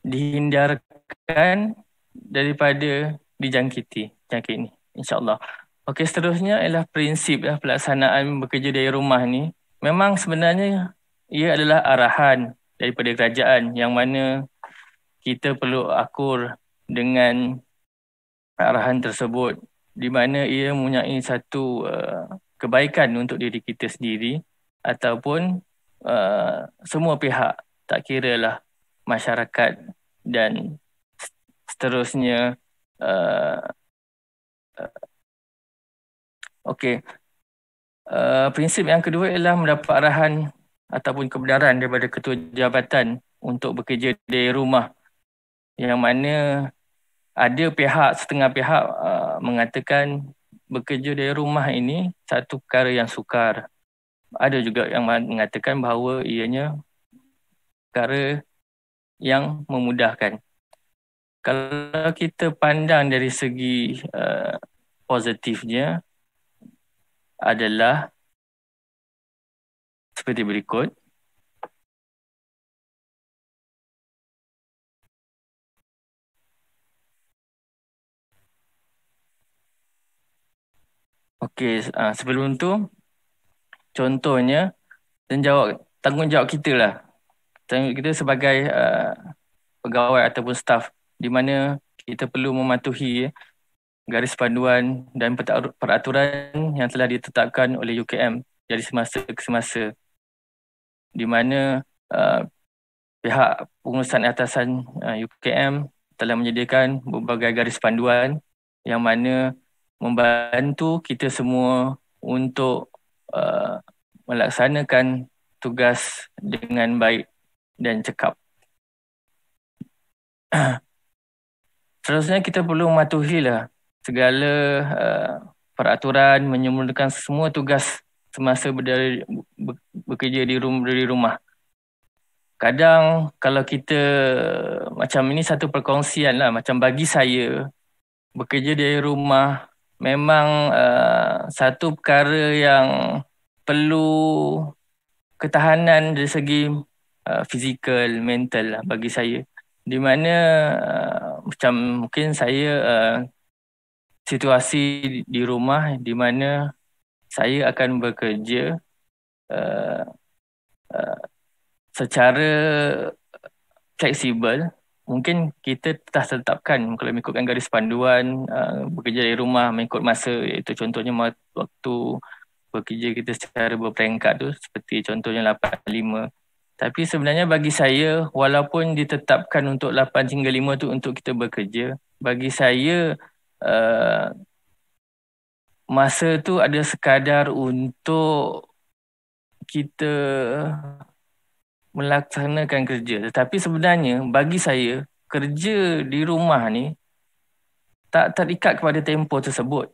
dihindarkan daripada dijangkiti penyakit ini insyaallah okey seterusnya ialah prinsip ya, pelaksanaan bekerja dari rumah ni memang sebenarnya ia adalah arahan daripada kerajaan yang mana kita perlu akur dengan arahan tersebut di mana ia mempunyai satu uh, kebaikan untuk diri kita sendiri ataupun Uh, semua pihak tak kira lah masyarakat dan seterusnya uh, uh, okay uh, prinsip yang kedua ialah mendapat arahan ataupun kebenaran daripada ketua jabatan untuk bekerja dari rumah yang mana ada pihak setengah pihak uh, mengatakan bekerja dari rumah ini satu perkara yang sukar ada juga yang mengatakan bahawa ianya perkara yang memudahkan. Kalau kita pandang dari segi uh, positifnya adalah seperti berikut. Okey, uh, sebelum tu contohnya dan jawab tanggungjawab kita lah tanggungjawab kita sebagai uh, pegawai ataupun staff di mana kita perlu mematuhi garis panduan dan peraturan yang telah ditetapkan oleh UKM dari semasa ke semasa di mana uh, pihak pengurusan atasan uh, UKM telah menyediakan berbagai garis panduan yang mana membantu kita semua untuk uh, melaksanakan tugas dengan baik dan cekap. Seterusnya kita perlu mematuhi lah segala uh, peraturan menyempurnakan semua tugas semasa berdari, be, bekerja di rumah dari rumah. Kadang kalau kita macam ini satu perkongsian lah macam bagi saya bekerja dari rumah memang uh, satu perkara yang perlu ketahanan dari segi uh, fizikal, mental lah bagi saya. Di mana uh, macam mungkin saya uh, situasi di rumah di mana saya akan bekerja uh, uh, secara fleksibel mungkin kita telah tetapkan kalau mengikutkan garis panduan uh, bekerja dari rumah mengikut masa iaitu contohnya waktu bekerja kita secara berperingkat tu seperti contohnya 8.5 tapi sebenarnya bagi saya walaupun ditetapkan untuk 8 hingga 5 tu untuk kita bekerja bagi saya uh, masa tu ada sekadar untuk kita melaksanakan kerja. Tetapi sebenarnya bagi saya kerja di rumah ni tak terikat kepada tempo tersebut.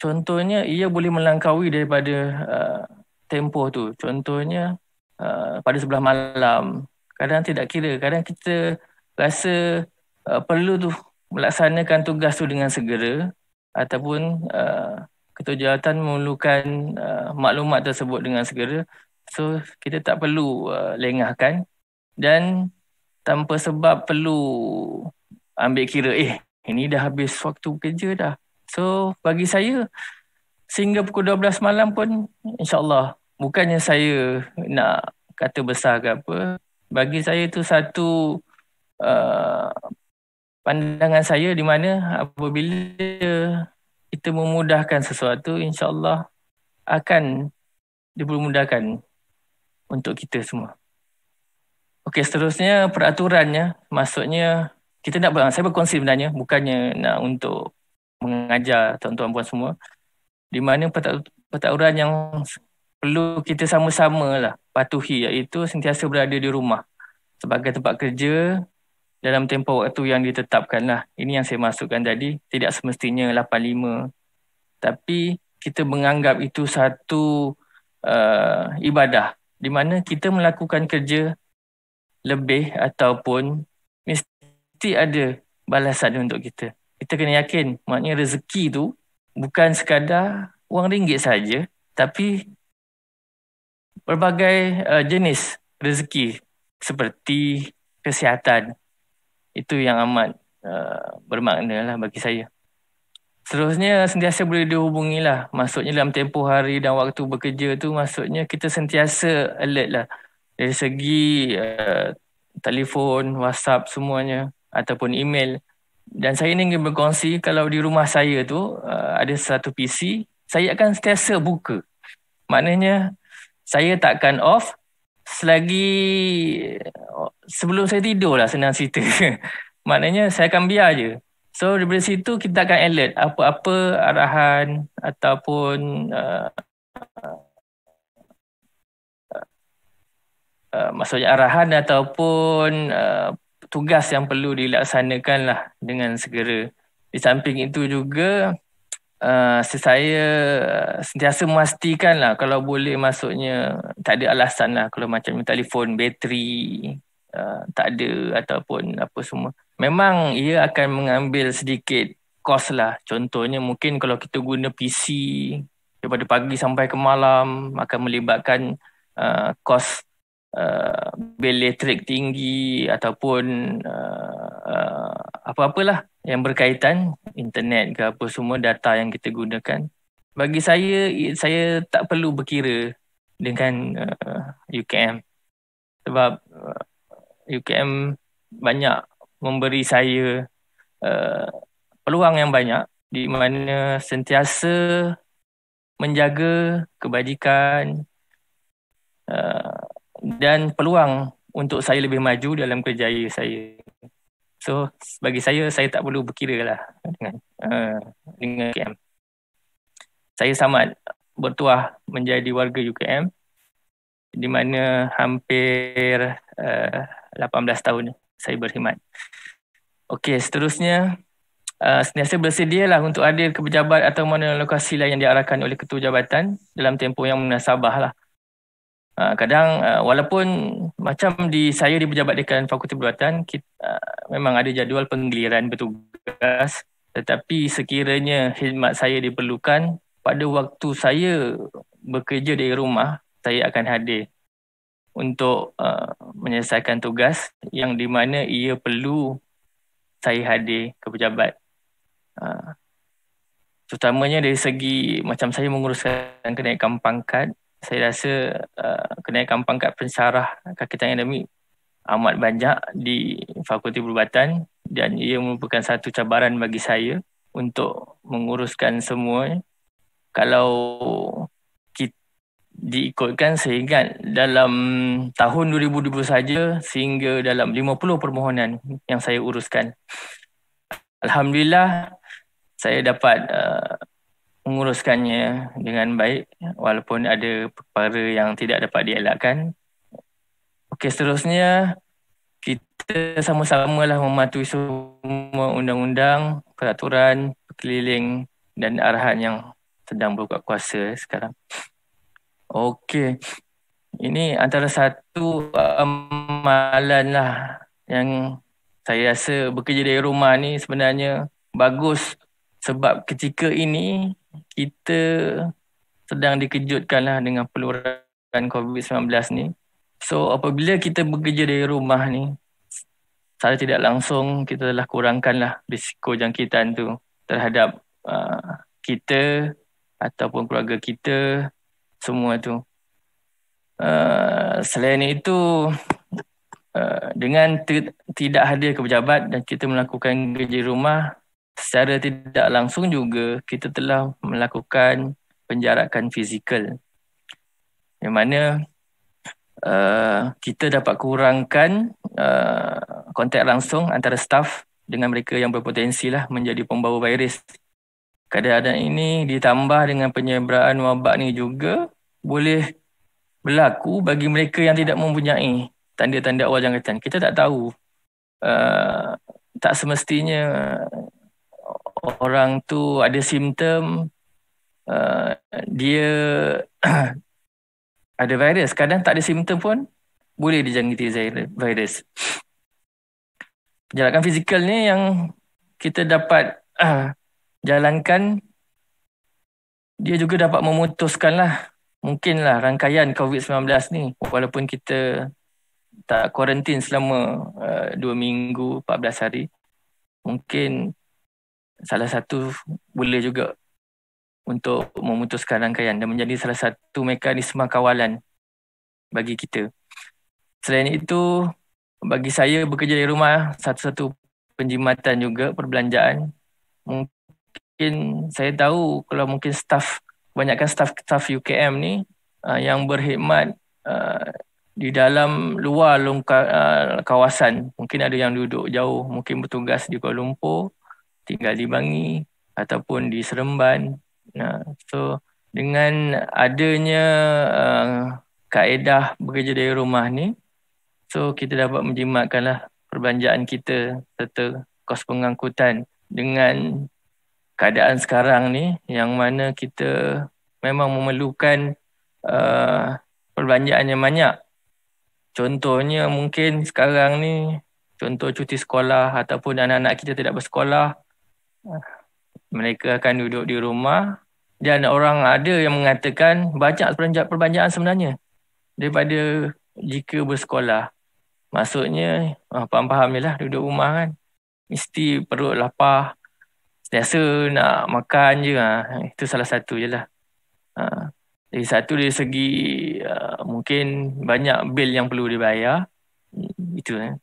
Contohnya ia boleh melangkaui daripada uh, tempoh tu. Contohnya uh, pada sebelah malam. Kadang tidak kira. Kadang kita rasa uh, perlu tu melaksanakan tugas tu dengan segera ataupun uh, ketua jawatan memerlukan uh, maklumat tersebut dengan segera So kita tak perlu uh, lengahkan dan tanpa sebab perlu ambil kira eh ini dah habis waktu kerja dah. So bagi saya sehingga pukul 12 malam pun insyaAllah bukannya saya nak kata besar ke apa. Bagi saya itu satu uh, pandangan saya di mana apabila kita memudahkan sesuatu insyaAllah akan dipermudahkan untuk kita semua. Okey, seterusnya peraturannya, maksudnya kita nak saya berkongsi sebenarnya bukannya nak untuk mengajar tuan-tuan puan semua di mana peraturan yang perlu kita sama-sama lah patuhi iaitu sentiasa berada di rumah sebagai tempat kerja dalam tempoh waktu yang ditetapkan lah. Ini yang saya masukkan tadi, tidak semestinya 85. Tapi kita menganggap itu satu uh, ibadah di mana kita melakukan kerja lebih ataupun mesti ada balasan untuk kita. Kita kena yakin maknanya rezeki tu bukan sekadar wang ringgit saja tapi berbagai uh, jenis rezeki seperti kesihatan itu yang amat uh, eh, bermakna lah bagi saya. Seterusnya sentiasa boleh dihubungi lah. Maksudnya dalam tempoh hari dan waktu bekerja tu maksudnya kita sentiasa alert lah. Dari segi uh, telefon, whatsapp semuanya ataupun email. Dan saya ni ingin berkongsi kalau di rumah saya tu uh, ada satu PC, saya akan sentiasa buka. Maknanya saya takkan off selagi eh, sebelum saya tidur lah senang cerita. Maknanya saya akan biar je. So dari situ kita akan alert apa-apa arahan ataupun uh, uh, maksudnya arahan ataupun uh, tugas yang perlu dilaksanakan lah dengan segera. Di samping itu juga uh, saya uh, sentiasa memastikan lah kalau boleh maksudnya tak ada alasan lah kalau macam telefon, bateri uh, tak ada ataupun apa semua memang ia akan mengambil sedikit kos lah. Contohnya mungkin kalau kita guna PC daripada pagi sampai ke malam akan melibatkan uh, kos uh, bil elektrik tinggi ataupun uh, uh, apa-apalah yang berkaitan internet ke apa semua data yang kita gunakan. Bagi saya, saya tak perlu berkira dengan uh, UKM sebab uh, UKM banyak memberi saya uh, peluang yang banyak di mana sentiasa menjaga kebajikan uh, dan peluang untuk saya lebih maju dalam kerjaya saya. So bagi saya saya tak perlu berkiralah dengan uh, dengan UKM. Saya selamat bertuah menjadi warga UKM di mana hampir uh, 18 tahun ni saya berkhidmat. Okey, seterusnya uh, sentiasa bersedialah untuk hadir ke pejabat atau mana lokasi lain yang diarahkan oleh ketua jabatan dalam tempoh yang munasabahlah. Uh, kadang uh, walaupun macam di saya di pejabat dekan Fakulti perbuatan, kita uh, memang ada jadual penggiliran bertugas tetapi sekiranya khidmat saya diperlukan pada waktu saya bekerja dari rumah saya akan hadir untuk uh, menyelesaikan tugas yang di mana ia perlu saya hadir ke pejabat. Uh, terutamanya dari segi macam saya menguruskan kenaikan pangkat, saya rasa uh, kenaikan pangkat pensyarah kakitan endemik amat banyak di Fakulti Perubatan dan ia merupakan satu cabaran bagi saya untuk menguruskan semua. Kalau diikutkan sehingga dalam tahun 2020 saja sehingga dalam 50 permohonan yang saya uruskan. Alhamdulillah saya dapat uh, menguruskannya dengan baik walaupun ada perkara yang tidak dapat dielakkan. Okey seterusnya kita sama sama lah mematuhi semua undang-undang, peraturan, keliling dan arahan yang sedang berkuasa sekarang. Okey. Ini antara satu uh, amalan lah yang saya rasa bekerja dari rumah ni sebenarnya bagus sebab ketika ini kita sedang dikejutkan lah dengan peluruhan COVID-19 ni. So apabila kita bekerja dari rumah ni, secara tidak langsung kita telah kurangkan lah risiko jangkitan tu terhadap uh, kita ataupun keluarga kita semua tu. Uh, selain itu uh, dengan tidak hadir ke pejabat dan kita melakukan kerja rumah secara tidak langsung juga kita telah melakukan penjarakan fizikal. Yang mana uh, kita dapat kurangkan uh, kontak langsung antara staf dengan mereka yang berpotensi lah menjadi pembawa virus keadaan ini ditambah dengan penyebaran wabak ni juga boleh berlaku bagi mereka yang tidak mempunyai tanda-tanda awal jangkitan. Kita tak tahu. Uh, tak semestinya orang tu ada simptom uh, dia ada virus. Kadang tak ada simptom pun boleh dijangkiti virus. Penjarakan fizikal ni yang kita dapat jalankan dia juga dapat memutuskan lah mungkin lah rangkaian COVID-19 ni walaupun kita tak kuarantin selama uh, dua minggu, 14 hari mungkin salah satu boleh juga untuk memutuskan rangkaian dan menjadi salah satu mekanisme kawalan bagi kita. Selain itu, bagi saya bekerja di rumah satu-satu penjimatan juga perbelanjaan mungkin mungkin saya tahu kalau mungkin staff banyakkan staff staff UKM ni uh, yang berkhidmat uh, di dalam luar lungka, uh, kawasan mungkin ada yang duduk jauh mungkin bertugas di Kuala Lumpur tinggal di Bangi ataupun di Seremban nah so dengan adanya uh, kaedah bekerja dari rumah ni so kita dapat menjimatkanlah perbelanjaan kita serta kos pengangkutan dengan keadaan sekarang ni yang mana kita memang memerlukan uh, perbelanjaan yang banyak. Contohnya mungkin sekarang ni contoh cuti sekolah ataupun anak-anak kita tidak bersekolah mereka akan duduk di rumah dan orang ada yang mengatakan banyak perbelanjaan sebenarnya daripada jika bersekolah. Maksudnya, ah, faham-faham je lah duduk rumah kan. Mesti perut lapar, Biasa nak makan je ha. Itu salah satu je lah ha. Ah. Dari satu dari segi uh, Mungkin banyak bil yang perlu dibayar Itu eh.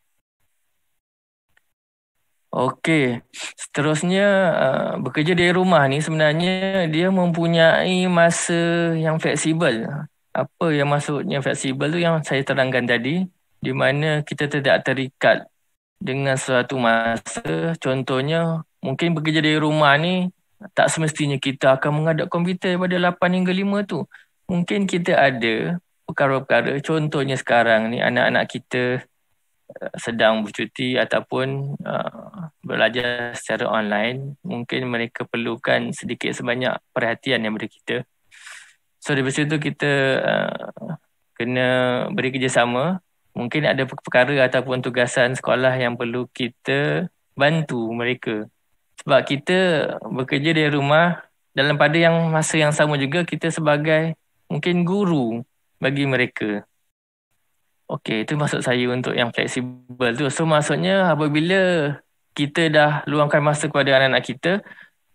Okey, seterusnya uh, bekerja di rumah ni sebenarnya dia mempunyai masa yang fleksibel. Apa yang maksudnya fleksibel tu yang saya terangkan tadi, di mana kita tidak terikat dengan suatu masa. Contohnya mungkin bekerja dari rumah ni tak semestinya kita akan mengadap komputer pada 8 hingga 5 tu. Mungkin kita ada perkara-perkara contohnya sekarang ni anak-anak kita eh, sedang bercuti ataupun uh, belajar secara online mungkin mereka perlukan sedikit sebanyak perhatian yang beri kita. So dari situ kita uh, kena beri kerjasama. Mungkin ada perkara ataupun tugasan sekolah yang perlu kita bantu mereka sebab kita bekerja dari rumah dalam pada yang masa yang sama juga kita sebagai mungkin guru bagi mereka. Okey, itu maksud saya untuk yang fleksibel tu. So maksudnya apabila kita dah luangkan masa kepada anak-anak kita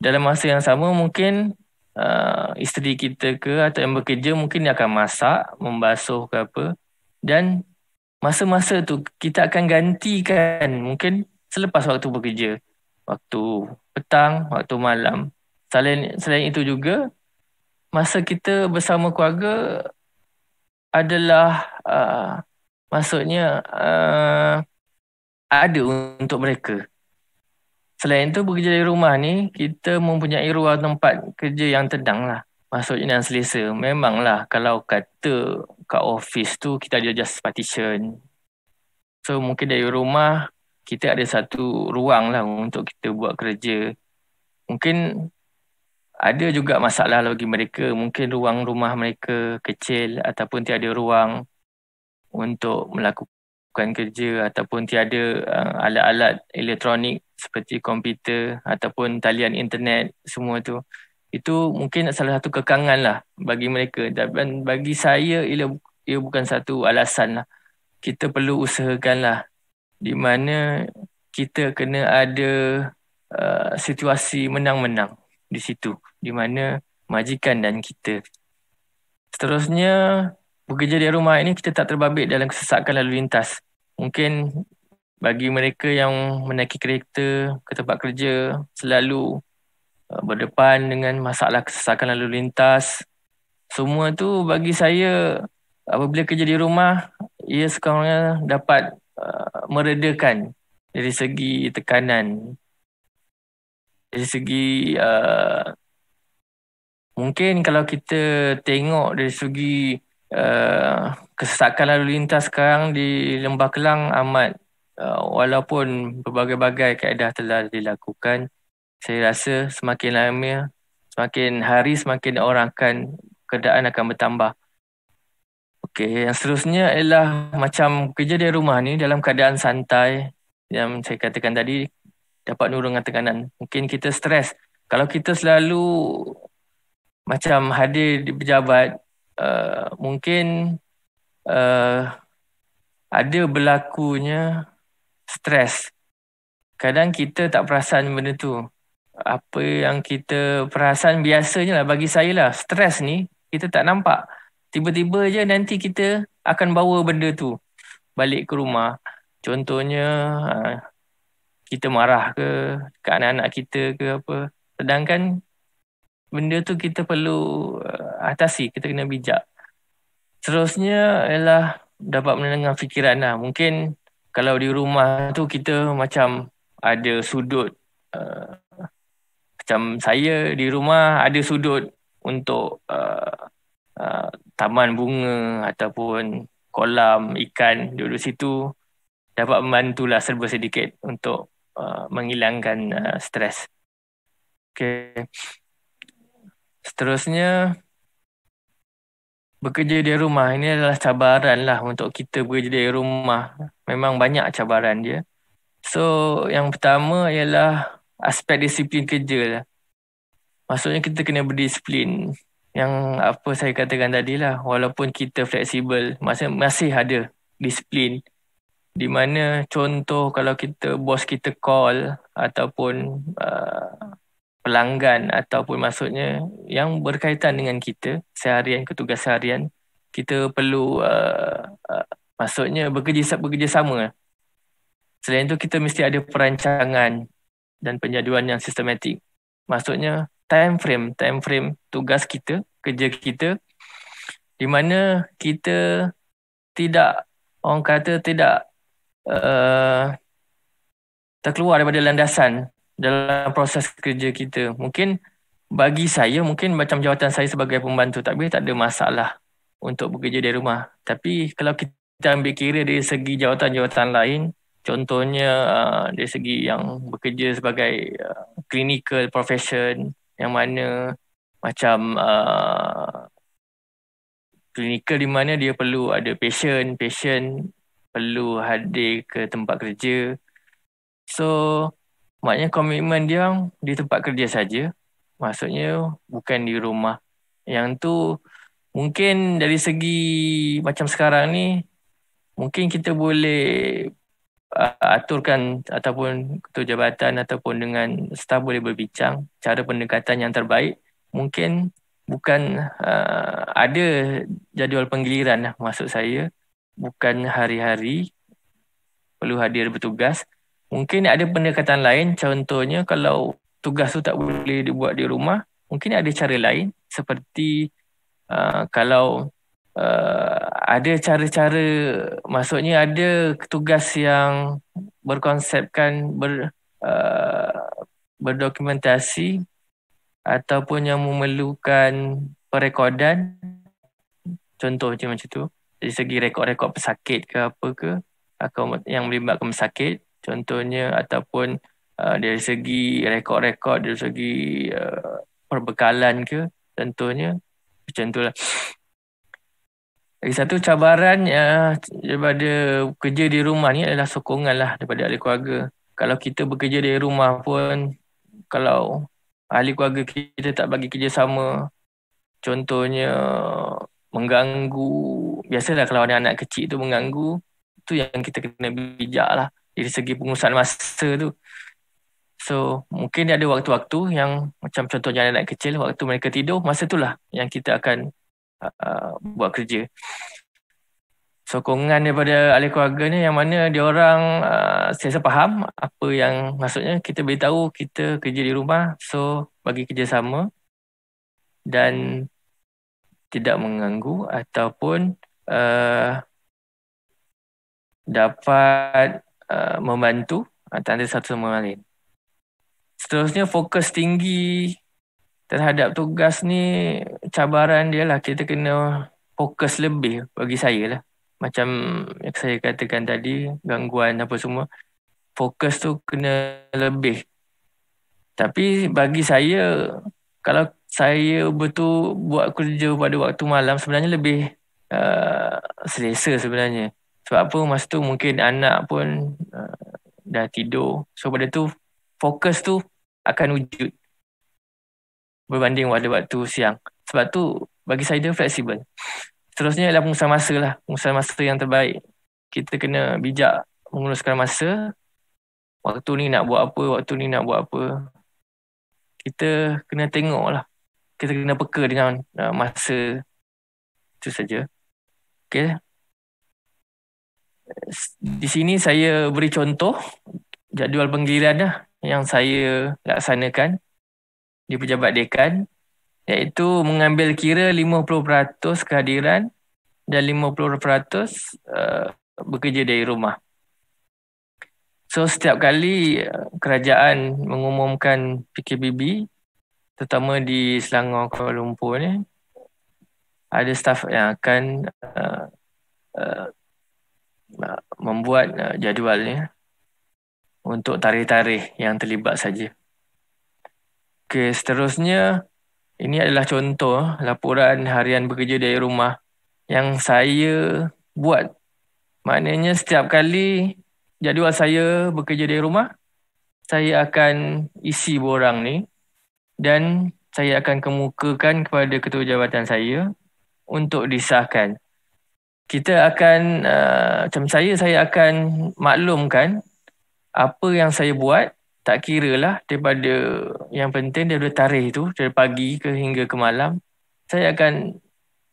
dalam masa yang sama mungkin uh, isteri kita ke atau yang bekerja mungkin dia akan masak, membasuh ke apa dan masa-masa tu kita akan gantikan mungkin selepas waktu bekerja waktu petang, waktu malam. Selain selain itu juga masa kita bersama keluarga adalah uh, maksudnya uh, ada untuk mereka. Selain itu bekerja dari rumah ni kita mempunyai ruang tempat kerja yang tenang lah. Maksudnya yang selesa. Memanglah kalau kata kat office tu kita ada just partition. So mungkin dari rumah kita ada satu ruang lah untuk kita buat kerja. Mungkin ada juga masalah bagi mereka. Mungkin ruang rumah mereka kecil ataupun tiada ruang untuk melakukan kerja ataupun tiada uh, alat-alat elektronik seperti komputer ataupun talian internet semua tu. Itu mungkin salah satu kekangan lah bagi mereka. Dan bagi saya ia, ia bukan satu alasan lah. Kita perlu usahakan lah di mana kita kena ada uh, situasi menang-menang di situ di mana majikan dan kita seterusnya bekerja di rumah ini kita tak terbabit dalam kesesakan lalu lintas mungkin bagi mereka yang menaiki kereta ke tempat kerja selalu uh, berdepan dengan masalah kesesakan lalu lintas semua tu bagi saya apabila kerja di rumah ia sekurang dapat meredakan dari segi tekanan dari segi uh, mungkin kalau kita tengok dari segi uh, kesesakan lalu lintas sekarang di Lembah Kelang amat uh, walaupun berbagai-bagai keadaan telah dilakukan saya rasa semakin lama semakin hari semakin orang akan keadaan akan bertambah Okey, yang seterusnya ialah macam kerja di rumah ni dalam keadaan santai yang saya katakan tadi dapat nurunkan tekanan. Mungkin kita stres. Kalau kita selalu macam hadir di pejabat, uh, mungkin uh, ada berlakunya stres. Kadang kita tak perasan benda tu. Apa yang kita perasan biasanya lah bagi saya lah, stres ni kita tak nampak tiba-tiba je nanti kita akan bawa benda tu balik ke rumah. Contohnya ha, kita marah ke ke anak-anak kita ke apa. Sedangkan benda tu kita perlu uh, atasi, kita kena bijak. Seterusnya ialah dapat menenangkan fikiran lah. Mungkin kalau di rumah tu kita macam ada sudut uh, macam saya di rumah ada sudut untuk uh, Uh, taman bunga ataupun kolam ikan duduk situ dapat membantulah serba sedikit untuk uh, menghilangkan uh, stres. Okay. Seterusnya bekerja di rumah ini adalah cabaran lah untuk kita bekerja di rumah. Memang banyak cabaran dia. So yang pertama ialah aspek disiplin kerja lah. Maksudnya kita kena berdisiplin yang apa saya katakan tadi lah walaupun kita fleksibel masih masih ada disiplin di mana contoh kalau kita bos kita call ataupun uh, pelanggan ataupun maksudnya yang berkaitan dengan kita seharian ketugas harian kita perlu uh, uh, maksudnya bekerjasama bekerjasama selain itu kita mesti ada perancangan dan penjadualan yang sistematik maksudnya time frame time frame tugas kita kerja kita di mana kita tidak orang kata tidak uh, terkeluar daripada landasan dalam proses kerja kita mungkin bagi saya mungkin macam jawatan saya sebagai pembantu tak takbir tak ada masalah untuk bekerja di rumah tapi kalau kita ambil kira dari segi jawatan-jawatan lain contohnya uh, dari segi yang bekerja sebagai uh, clinical profession yang mana macam klinikal uh, di mana dia perlu ada patient, patient perlu hadir ke tempat kerja. So, maknanya komitmen dia di tempat kerja saja. Maksudnya bukan di rumah. Yang tu mungkin dari segi macam sekarang ni mungkin kita boleh uh, aturkan ataupun ketua jabatan ataupun dengan staf boleh berbincang cara pendekatan yang terbaik mungkin bukan uh, ada jadual penggiliran lah maksud saya bukan hari-hari perlu hadir bertugas mungkin ada pendekatan lain contohnya kalau tugas tu tak boleh dibuat di rumah mungkin ada cara lain seperti uh, kalau Uh, ada cara-cara maksudnya ada tugas yang berkonsepkan ber, uh, berdokumentasi ataupun yang memerlukan perekodan contoh je macam tu dari segi rekod-rekod pesakit ke apa ke yang melibatkan pesakit contohnya ataupun uh, dari segi rekod-rekod dari segi uh, perbekalan ke contohnya macam itulah lagi satu cabaran uh, daripada kerja di rumah ni adalah sokongan lah daripada ahli keluarga. Kalau kita bekerja di rumah pun, kalau ahli keluarga kita tak bagi kerja sama, contohnya mengganggu, biasalah kalau ada anak kecil tu mengganggu, tu yang kita kena bijak lah dari segi pengurusan masa tu. So mungkin ada waktu-waktu yang macam contohnya anak kecil waktu mereka tidur masa itulah yang kita akan uh, buat kerja sokongan daripada ahli keluarga ni yang mana dia orang uh, sentiasa faham apa yang maksudnya kita beritahu kita kerja di rumah so bagi kerjasama dan tidak mengganggu ataupun uh, dapat uh, membantu antara satu sama lain. Seterusnya fokus tinggi terhadap tugas ni cabaran dia lah kita kena fokus lebih bagi saya lah macam yang saya katakan tadi gangguan apa semua fokus tu kena lebih tapi bagi saya kalau saya betul buat kerja pada waktu malam sebenarnya lebih uh, selesa sebenarnya sebab apa masa tu mungkin anak pun uh, dah tidur so pada tu fokus tu akan wujud berbanding pada waktu siang. Sebab tu bagi saya dia fleksibel. Seterusnya adalah pengurusan masa lah. Pengurusan masa yang terbaik. Kita kena bijak menguruskan masa. Waktu ni nak buat apa, waktu ni nak buat apa. Kita kena tengok lah. Kita kena peka dengan uh, masa. Itu saja. Okay. Di sini saya beri contoh jadual penggiliran lah yang saya laksanakan di pejabat dekan iaitu mengambil kira 50% kehadiran dan 50% uh, eh, bekerja dari rumah. So setiap kali eh, kerajaan mengumumkan PKBB, terutama di Selangor Kuala Lumpur ni ada staf yang akan uh, uh, membuat uh, jadualnya untuk tarikh-tarikh yang terlibat saja. Okey, seterusnya ini adalah contoh laporan harian bekerja dari rumah yang saya buat. Maknanya setiap kali jadual saya bekerja dari rumah, saya akan isi borang ni dan saya akan kemukakan kepada ketua jabatan saya untuk disahkan. Kita akan, uh, macam saya, saya akan maklumkan apa yang saya buat tak kira lah daripada yang penting daripada tarikh tu dari pagi ke hingga ke malam saya akan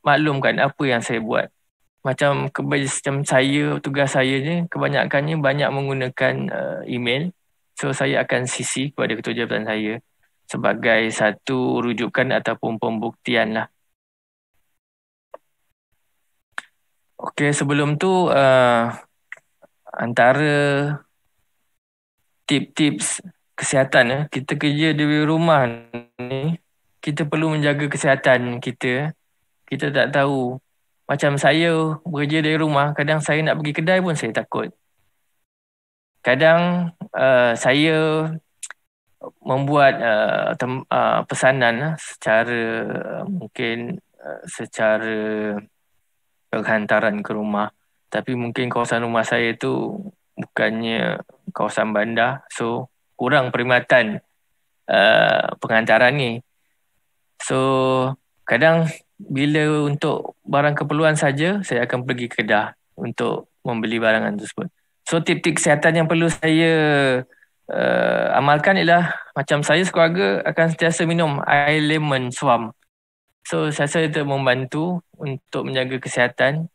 maklumkan apa yang saya buat macam macam saya tugas saya ni kebanyakannya banyak menggunakan uh, email so saya akan sisi kepada ketua jabatan saya sebagai satu rujukan ataupun pembuktian lah Okey sebelum tu uh, antara tips-tips kesihatan ya. Kita kerja di rumah ni, kita perlu menjaga kesihatan kita. Kita tak tahu. Macam saya bekerja dari rumah, kadang saya nak pergi kedai pun saya takut. Kadang uh, saya membuat uh, uh, pesanan uh, secara uh, mungkin uh, secara penghantaran ke rumah tapi mungkin kawasan rumah saya tu bukannya kawasan bandar. So kurang perkhidmatan uh, pengantaran ni. So kadang bila untuk barang keperluan saja saya akan pergi ke Kedah untuk membeli barangan tersebut. So tip-tip kesihatan yang perlu saya uh, amalkan ialah macam saya sekeluarga akan sentiasa minum air lemon suam So saya rasa itu membantu untuk menjaga kesihatan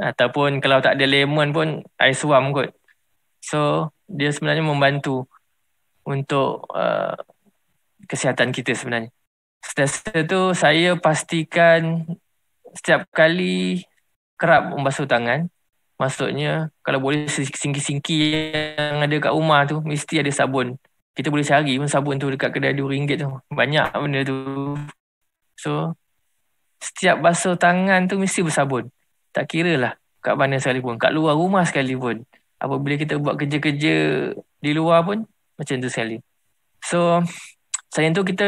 ataupun kalau tak ada lemon pun air suam kot. So dia sebenarnya membantu untuk uh, kesihatan kita sebenarnya. Setelah itu saya pastikan setiap kali kerap membasuh tangan. Maksudnya kalau boleh singki-singki yang ada kat rumah tu mesti ada sabun. Kita boleh cari pun sabun tu dekat kedai dua ringgit tu. Banyak benda tu. So setiap basuh tangan tu mesti bersabun. Tak kira lah kat mana sekalipun. Kat luar rumah sekalipun apabila kita buat kerja-kerja di luar pun macam tu sekali. So selain tu kita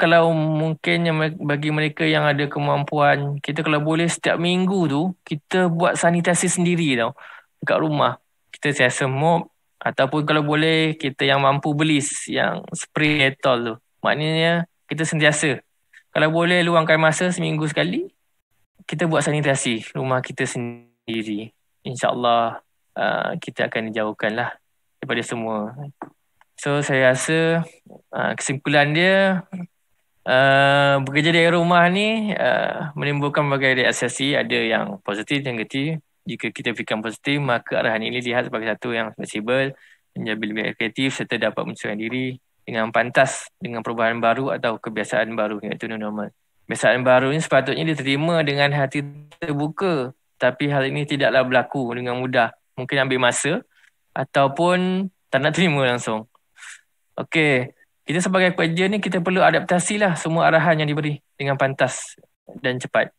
kalau mungkin bagi mereka yang ada kemampuan kita kalau boleh setiap minggu tu kita buat sanitasi sendiri tau dekat rumah. Kita siasa mop ataupun kalau boleh kita yang mampu beli yang spray etol tu. Maknanya kita sentiasa kalau boleh luangkan masa seminggu sekali kita buat sanitasi rumah kita sendiri. InsyaAllah uh, kita akan dijauhkanlah daripada semua. So saya rasa uh, kesimpulan dia uh, bekerja dari rumah ni uh, menimbulkan berbagai reaksi ada yang positif dan negatif. Jika kita fikirkan positif maka arahan ini dilihat sebagai satu yang fleksibel menjadi lebih kreatif serta dapat menyesuaikan diri dengan pantas dengan perubahan baru atau kebiasaan baru iaitu new normal. Kebiasaan baru ini sepatutnya diterima dengan hati terbuka tapi hal ini tidaklah berlaku dengan mudah mungkin ambil masa ataupun tak nak terima langsung. Okey, kita sebagai pekerja ni kita perlu adaptasi lah semua arahan yang diberi dengan pantas dan cepat.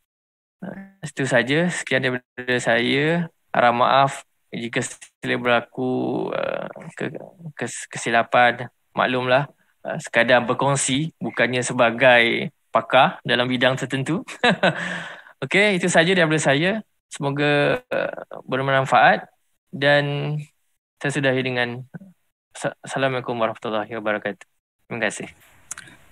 Itu saja, sekian daripada saya. Harap maaf jika telah berlaku eh, kesilapan, maklumlah eh, sekadar berkongsi bukannya sebagai pakar dalam bidang tertentu. Okey, itu saja daripada saya. Semoga eh, bermanfaat dan saya sudahi dengan Assalamualaikum warahmatullahi wabarakatuh. Terima kasih.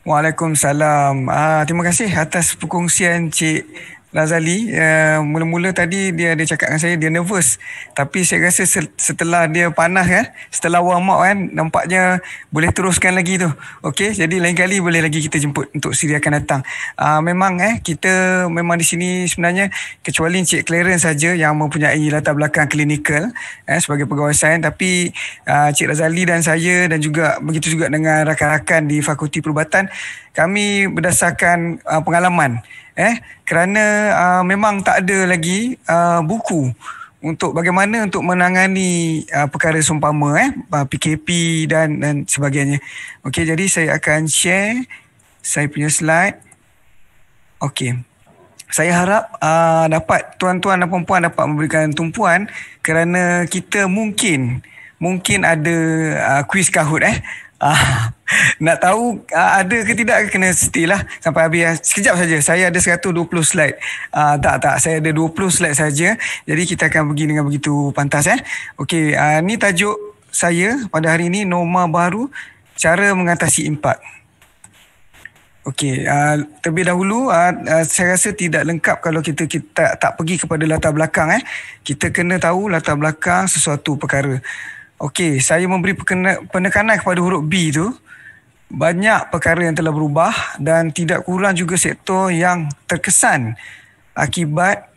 Waalaikumsalam. Uh, terima kasih atas perkongsian Cik Razali uh, eh, mula-mula tadi dia ada cakap dengan saya dia nervous tapi saya rasa setelah dia panas kan eh, setelah warm up kan nampaknya boleh teruskan lagi tu okey jadi lain kali boleh lagi kita jemput untuk siri akan datang uh, memang eh kita memang di sini sebenarnya kecuali Encik Clarence saja yang mempunyai latar belakang klinikal eh sebagai pegawai sains tapi uh, Encik Razali dan saya dan juga begitu juga dengan rakan-rakan di fakulti perubatan kami berdasarkan uh, pengalaman eh kerana uh, memang tak ada lagi uh, buku untuk bagaimana untuk menangani uh, perkara seumpama eh PKP uh, dan dan sebagainya. Okey jadi saya akan share saya punya slide. Okey. Saya harap uh, dapat tuan-tuan dan puan-puan dapat memberikan tumpuan kerana kita mungkin mungkin ada uh, quiz kahut eh Ah, nak tahu ah, ada ke tidak kena setil lah sampai habis ah. sekejap saja saya ada 120 slide ah, tak tak saya ada 20 slide saja jadi kita akan pergi dengan begitu pantas eh okey ah, ni tajuk saya pada hari ini norma baru cara mengatasi impak Okey, uh, terlebih dahulu uh, uh, saya rasa tidak lengkap kalau kita kita tak pergi kepada latar belakang eh. Kita kena tahu latar belakang sesuatu perkara. Okey, saya memberi penekanan kepada huruf B tu. Banyak perkara yang telah berubah dan tidak kurang juga sektor yang terkesan akibat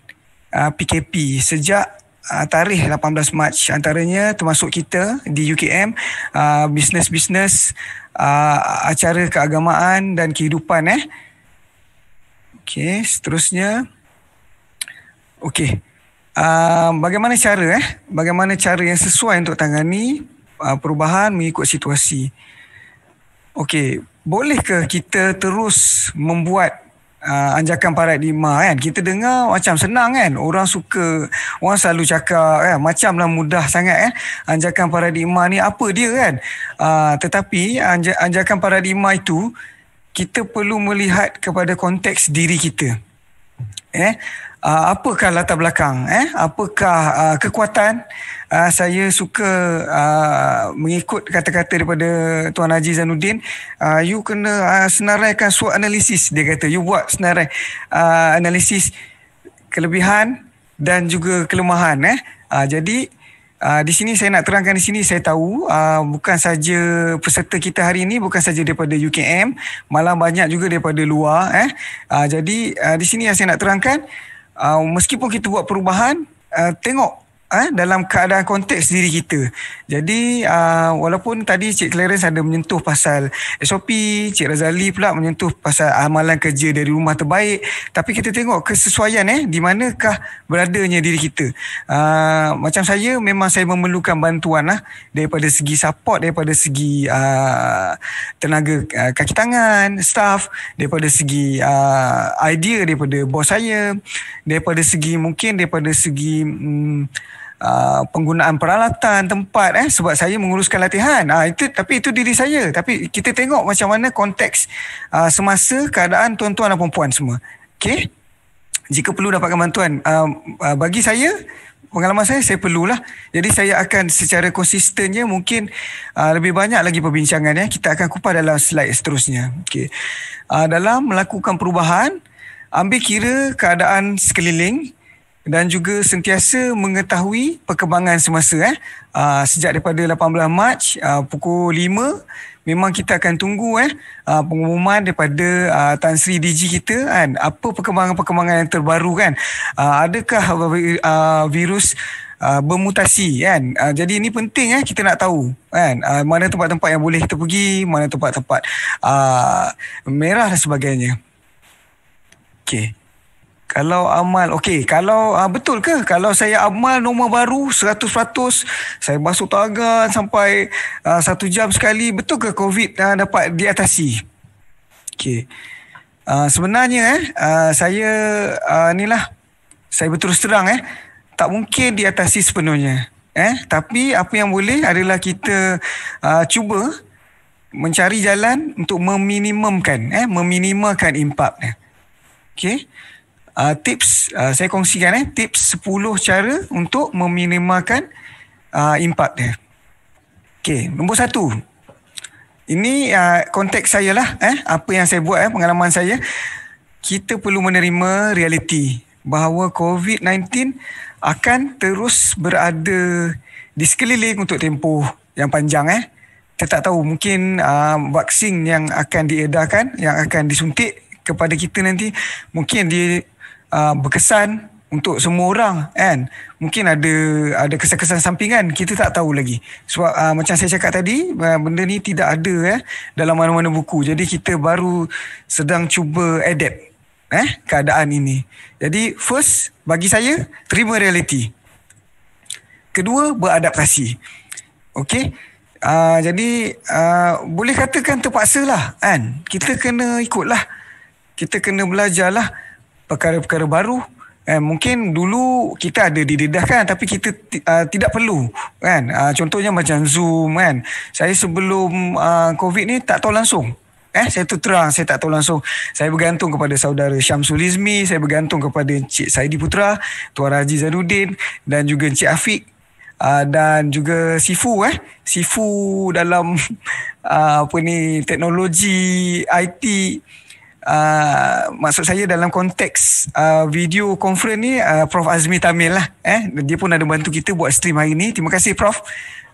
uh, PKP sejak uh, tarikh 18 Mac. Antaranya termasuk kita di UKM, uh, bisnes-bisnes, uh, acara keagamaan dan kehidupan eh. Okey, seterusnya. Okey. Ah, bagaimana cara eh? Bagaimana cara yang sesuai untuk tangani uh, perubahan mengikut situasi? Okey, boleh ke kita terus membuat uh, ah, anjakan paradigma kan? Kita dengar macam senang kan? Orang suka, orang selalu cakap kan? macamlah mudah sangat kan? Eh? Anjakan paradigma ni apa dia kan? Uh, tetapi anja, anjakan paradigma itu kita perlu melihat kepada konteks diri kita. Eh? uh, apakah latar belakang eh apakah uh, kekuatan uh, saya suka uh, mengikut kata-kata daripada tuan Haji Zanuddin uh, you kena uh, senaraikan SWOT analisis dia kata you buat senarai uh, analisis kelebihan dan juga kelemahan eh uh, jadi Uh, di sini saya nak terangkan di sini saya tahu uh, bukan saja peserta kita hari ini bukan saja daripada UKM malah banyak juga daripada luar eh uh, jadi uh, di sini yang saya nak terangkan uh, meskipun kita buat perubahan uh, tengok eh, dalam keadaan konteks diri kita. Jadi uh, walaupun tadi Cik Clarence ada menyentuh pasal SOP, Cik Razali pula menyentuh pasal amalan kerja dari rumah terbaik, tapi kita tengok kesesuaian eh di manakah beradanya diri kita. Uh, macam saya memang saya memerlukan bantuan lah daripada segi support daripada segi uh, tenaga uh, kaki tangan, staff daripada segi uh, idea daripada bos saya, daripada segi mungkin daripada segi um, Ah, penggunaan peralatan tempat eh sebab saya menguruskan latihan ah itu tapi itu diri saya tapi kita tengok macam mana konteks aa, ah, semasa keadaan tuan-tuan dan puan-puan semua okey jika perlu dapatkan bantuan aa, ah, bagi saya pengalaman saya saya perlulah jadi saya akan secara konsistennya mungkin aa, lebih banyak lagi perbincangan ya kita akan kupas dalam slide seterusnya okey dalam melakukan perubahan ambil kira keadaan sekeliling dan juga sentiasa mengetahui perkembangan semasa eh aa, ah, sejak daripada 18 Mac aa, ah, pukul 5 memang kita akan tunggu eh ah, pengumuman daripada aa, Tan Sri DG kita kan apa perkembangan-perkembangan yang terbaru kan aa, adakah aa, virus aa, bermutasi kan aa, jadi ini penting eh kita nak tahu kan aa, mana tempat-tempat yang boleh kita pergi mana tempat-tempat aa, merah dan sebagainya okey kalau amal Okey Kalau uh, betul ke Kalau saya amal Nombor baru 100% Saya basuh tangan Sampai ah, Satu jam sekali Betul ke COVID uh, Dapat diatasi Okey uh, Sebenarnya eh, uh, Saya uh, Inilah Saya berterus terang eh, Tak mungkin diatasi sepenuhnya eh tapi apa yang boleh adalah kita uh, cuba mencari jalan untuk meminimumkan eh meminimalkan impaknya okey uh, tips uh, saya kongsikan eh tips 10 cara untuk meminimalkan uh, ah, impact dia. Okey, nombor satu. Ini uh, konteks saya lah eh apa yang saya buat eh pengalaman saya. Kita perlu menerima realiti bahawa COVID-19 akan terus berada di sekeliling untuk tempoh yang panjang eh. Kita tak tahu mungkin uh, vaksin yang akan diedarkan yang akan disuntik kepada kita nanti mungkin dia uh, berkesan untuk semua orang kan mungkin ada ada kesan-kesan sampingan kita tak tahu lagi sebab uh, macam saya cakap tadi uh, benda ni tidak ada eh dalam mana-mana buku jadi kita baru sedang cuba adapt eh keadaan ini jadi first bagi saya terima reality kedua beradaptasi okey uh, jadi uh, boleh katakan terpaksa lah kan kita kena ikutlah kita kena belajarlah lah perkara-perkara baru Eh, mungkin dulu kita ada didedahkan tapi kita uh, tidak perlu kan uh, contohnya macam zoom kan saya sebelum uh, covid ni tak tahu langsung eh saya tu terang saya tak tahu langsung saya bergantung kepada saudara Syamsul Izmi saya bergantung kepada Encik Saidi Putra Tuan Haji Zanuddin dan juga Encik Afiq uh, dan juga Sifu eh Sifu dalam uh, apa ni teknologi IT uh, maksud saya dalam konteks uh, video conference ni uh, Prof Azmi Tamil lah eh dia pun ada bantu kita buat stream hari ni terima kasih Prof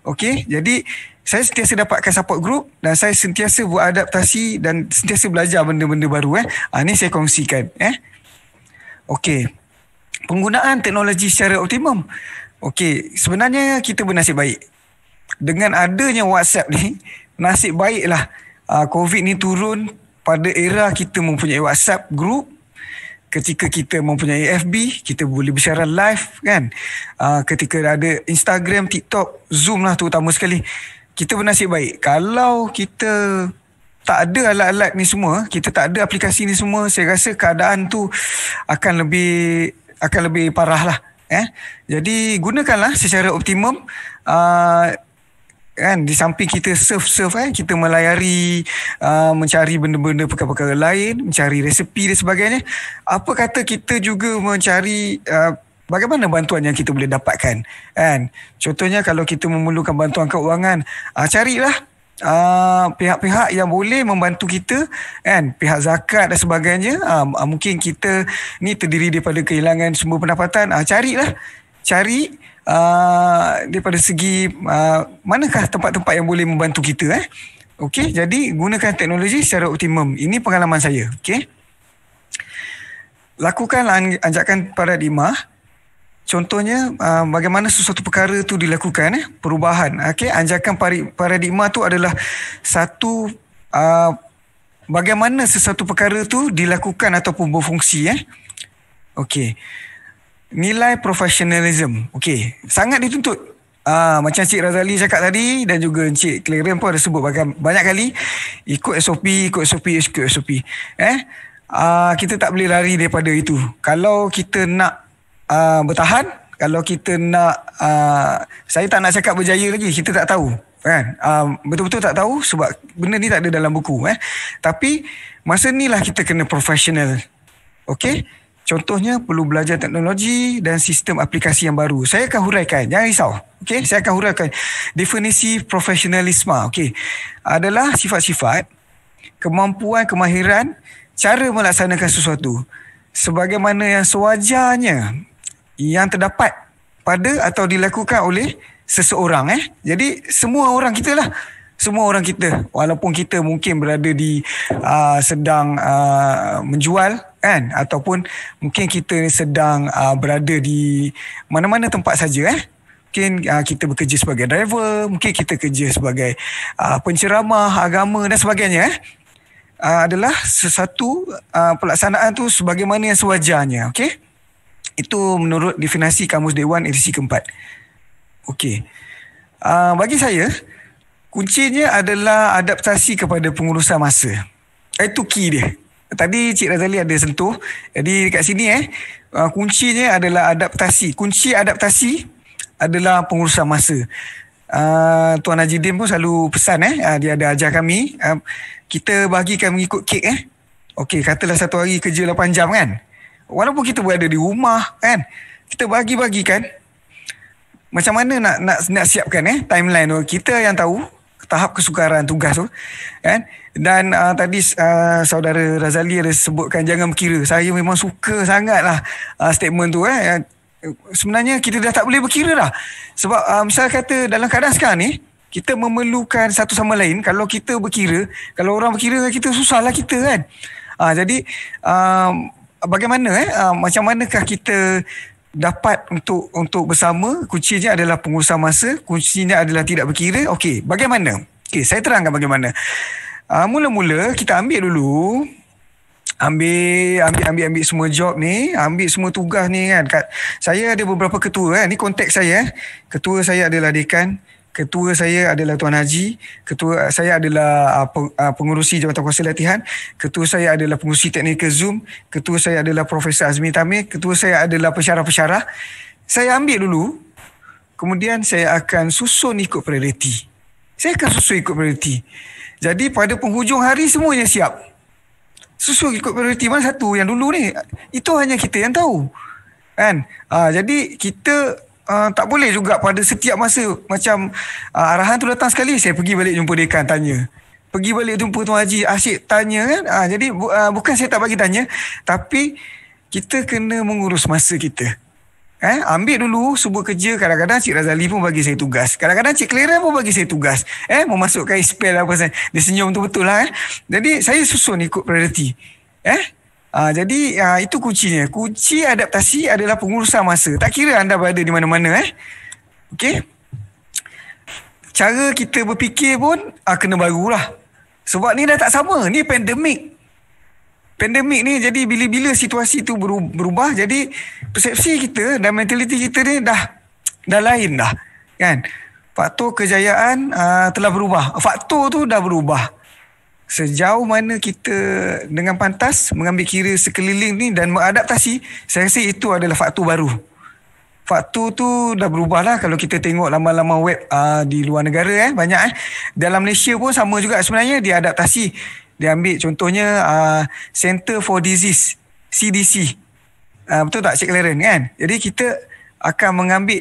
Okay, jadi saya sentiasa dapatkan support group dan saya sentiasa buat adaptasi dan sentiasa belajar benda-benda baru eh. Ha, ini saya kongsikan eh. okay, Penggunaan teknologi secara optimum. Okay, sebenarnya kita bernasib baik. Dengan adanya WhatsApp ni, nasib baiklah COVID ni turun pada era kita mempunyai WhatsApp group ketika kita mempunyai FB kita boleh bersiara live kan ah, ketika ada Instagram TikTok Zoom lah terutama sekali kita bernasib baik kalau kita tak ada alat-alat ni semua kita tak ada aplikasi ni semua saya rasa keadaan tu akan lebih akan lebih parah lah eh? jadi gunakanlah secara optimum aa, ah, kan di samping kita surf-surf eh kita melayari uh, mencari benda-benda perkara-perkara lain mencari resepi dan sebagainya apa kata kita juga mencari uh, bagaimana bantuan yang kita boleh dapatkan kan contohnya kalau kita memerlukan bantuan keuangan uh, carilah uh, pihak-pihak yang boleh membantu kita kan pihak zakat dan sebagainya uh, mungkin kita ni terdiri daripada kehilangan sumber pendapatan uh, carilah cari uh, daripada segi uh, manakah tempat-tempat yang boleh membantu kita eh. Okey, jadi gunakan teknologi secara optimum. Ini pengalaman saya, okey. lakukan anjakan paradigma Contohnya uh, bagaimana sesuatu perkara itu dilakukan eh? perubahan okey anjakan paradigma tu adalah satu uh, bagaimana sesuatu perkara itu dilakukan ataupun berfungsi eh okey nilai profesionalism. Okey, sangat dituntut. Ah, macam Cik Razali cakap tadi dan juga Cik Clarence pun ada sebut bahkan banyak kali ikut SOP, ikut SOP, ikut SOP. Eh, ah, kita tak boleh lari daripada itu. Kalau kita nak ah, bertahan, kalau kita nak ah, saya tak nak cakap berjaya lagi, kita tak tahu. Kan? Ah, betul-betul tak tahu sebab benda ni tak ada dalam buku. Eh. Tapi masa ni lah kita kena professional. Okay? Contohnya perlu belajar teknologi dan sistem aplikasi yang baru. Saya akan huraikan, jangan risau. okay? saya akan huraikan definisi profesionalisme. okay? Adalah sifat-sifat kemampuan, kemahiran cara melaksanakan sesuatu sebagaimana yang sewajarnya yang terdapat pada atau dilakukan oleh seseorang eh. Jadi semua orang kita lah semua orang kita walaupun kita mungkin berada di uh, sedang uh, menjual kan ataupun mungkin kita sedang uh, berada di mana-mana tempat saja eh mungkin uh, kita bekerja sebagai driver mungkin kita kerja sebagai uh, penceramah agama dan sebagainya eh uh, adalah sesuatu uh, pelaksanaan tu sebagaimana yang sewajarnya okey itu menurut definisi kamus dewan edisi keempat okey uh, bagi saya kuncinya adalah adaptasi kepada pengurusan masa itu key dia Tadi Cik Razali ada sentuh. Jadi dekat sini eh uh, kuncinya adalah adaptasi. Kunci adaptasi adalah pengurusan masa. Uh, Tuan Haji Din pun selalu pesan eh uh, dia ada ajar kami uh, kita bahagikan mengikut kek eh. Okey, katalah satu hari kerja 8 jam kan. Walaupun kita berada di rumah kan, kita bagi-bagikan macam mana nak nak nak siapkan eh timeline tu. Kita yang tahu tahap kesukaran tugas tu kan dan uh, tadi uh, saudara Razali ada sebutkan jangan berkira saya memang suka sangatlah uh, statement tu eh sebenarnya kita dah tak boleh berkira dah sebab uh, misal kata dalam keadaan sekarang ni kita memerlukan satu sama lain kalau kita berkira kalau orang berkira kita susahlah kita kan uh, jadi uh, bagaimana eh uh, macam manakah kita dapat untuk untuk bersama kuncinya adalah pengurusan masa kuncinya adalah tidak berkira okey bagaimana okey saya terangkan bagaimana Ah uh, mula-mula kita ambil dulu ambil ambil ambil ambil semua job ni, ambil semua tugas ni kan. Kat, saya ada beberapa ketua kan. Ni konteks saya. Eh. Ketua saya adalah dekan, ketua saya adalah tuan haji, ketua saya adalah uh, pengurusi jawatankuasa latihan, ketua saya adalah pengurusi teknikal Zoom, ketua saya adalah Profesor Azmi Tamir, ketua saya adalah pensyarah-pensyarah. Saya ambil dulu. Kemudian saya akan susun ikut prioriti. Saya akan susun ikut prioriti. Jadi pada penghujung hari semuanya siap. Susu ikut prioriti mana satu yang dulu ni. Itu hanya kita yang tahu. Kan? Ha, jadi kita Uh, tak boleh juga pada setiap masa macam uh, arahan tu datang sekali saya pergi balik jumpa dekan tanya pergi balik jumpa tuan haji asyik tanya kan uh, jadi bu, uh, bukan saya tak bagi tanya tapi kita kena mengurus masa kita Eh, ambil dulu subuh kerja kadang-kadang Cik Razali pun bagi saya tugas kadang-kadang Cik Clara pun bagi saya tugas eh memasukkan spell apa saya dia senyum tu betul lah eh. jadi saya susun ikut priority eh Aa, ah, jadi aa, ah, itu kuncinya kunci adaptasi adalah pengurusan masa tak kira anda berada di mana-mana eh okey cara kita berfikir pun aa, ah, kena barulah sebab ni dah tak sama ni pandemik pandemik ni jadi bila-bila situasi tu berubah jadi persepsi kita dan mentaliti kita ni dah dah lain dah kan faktor kejayaan uh, telah berubah faktor tu dah berubah sejauh mana kita dengan pantas mengambil kira sekeliling ni dan mengadaptasi saya rasa itu adalah faktor baru Faktor tu dah berubah lah kalau kita tengok lama-lama web uh, di luar negara eh, banyak eh. Dalam Malaysia pun sama juga sebenarnya diadaptasi dia ambil contohnya uh, Center for Disease CDC uh, ah, betul tak Cik Claren kan jadi kita akan mengambil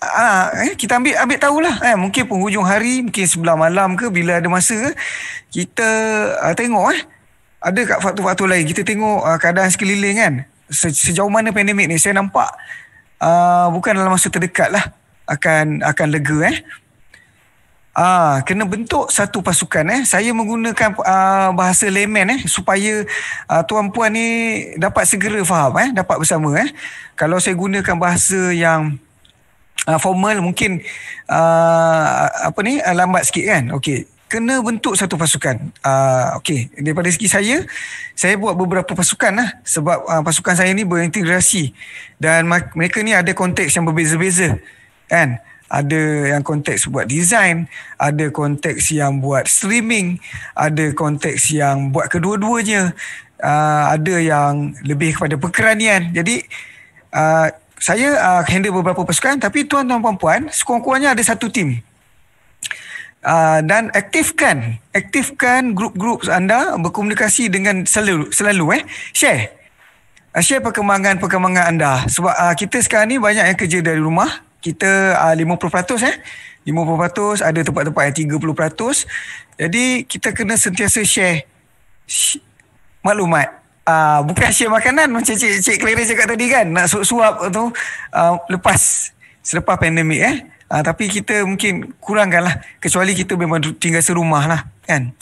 uh, eh, kita ambil ambil tahulah eh. mungkin penghujung hari mungkin sebelah malam ke bila ada masa ke, kita uh, tengok eh. ada kat faktor-faktor lain kita tengok uh, keadaan sekeliling kan Se- sejauh mana pandemik ni saya nampak uh, bukan dalam masa terdekat lah akan akan lega eh Ah, kena bentuk satu pasukan eh. Saya menggunakan ah, bahasa layman eh supaya ah, tuan puan ni dapat segera faham eh, dapat bersama eh. Kalau saya gunakan bahasa yang ah, formal mungkin ah, apa ni ah, lambat sikit kan. Okey. Kena bentuk satu pasukan. Ah, Okey, daripada segi saya, saya buat beberapa pasukan lah. Sebab ah, pasukan saya ni berintegrasi. Dan mereka ni ada konteks yang berbeza-beza. Kan? ada yang konteks buat design, ada konteks yang buat streaming, ada konteks yang buat kedua-duanya, uh, ada yang lebih kepada perkeranian. Jadi uh, saya uh, handle beberapa pasukan tapi tuan-tuan puan-puan sekurang-kurangnya ada satu tim. Uh, dan aktifkan aktifkan grup-grup anda berkomunikasi dengan selalu selalu eh share uh, share perkembangan perkembangan anda sebab uh, kita sekarang ni banyak yang kerja dari rumah kita ah, uh, 50% eh 50% ada tempat-tempat yang 30% jadi kita kena sentiasa share maklumat uh, bukan share makanan macam cik cik Clara cakap tadi kan nak suap-suap tu uh, lepas selepas pandemik eh uh, tapi kita mungkin kurangkan lah kecuali kita memang tinggal serumah lah kan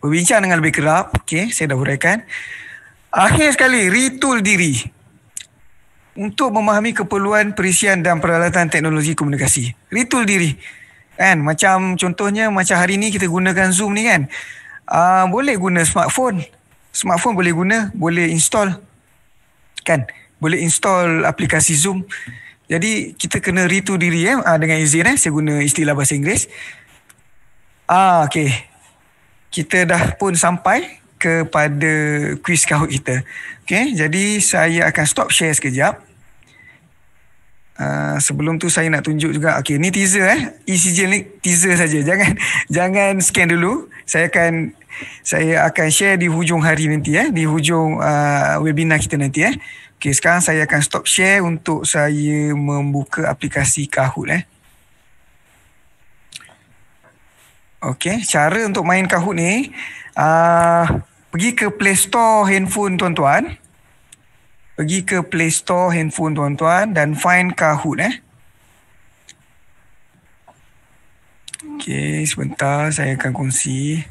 berbincang dengan lebih kerap okey saya dah huraikan akhir sekali retool diri untuk memahami keperluan perisian dan peralatan teknologi komunikasi. Ritul diri. Kan? Macam contohnya macam hari ni kita gunakan Zoom ni kan. Uh, boleh guna smartphone. Smartphone boleh guna, boleh install. Kan? Boleh install aplikasi Zoom. Jadi kita kena ritu diri eh? Uh, dengan izin eh? saya guna istilah bahasa Inggeris. Ah, okay. Kita dah pun sampai kepada kuis kahut kita. Okay, jadi saya akan stop share sekejap. Uh, sebelum tu saya nak tunjuk juga. Okay, ni teaser eh. ECJ ni teaser saja. Jangan jangan scan dulu. Saya akan saya akan share di hujung hari nanti eh. Di hujung uh, webinar kita nanti eh. Okay, sekarang saya akan stop share untuk saya membuka aplikasi Kahoot eh. Okay, cara untuk main Kahoot ni Uh, pergi ke Play Store handphone tuan-tuan. Pergi ke Play Store handphone tuan-tuan dan find Kahoot eh. Okay, sebentar saya akan kongsi.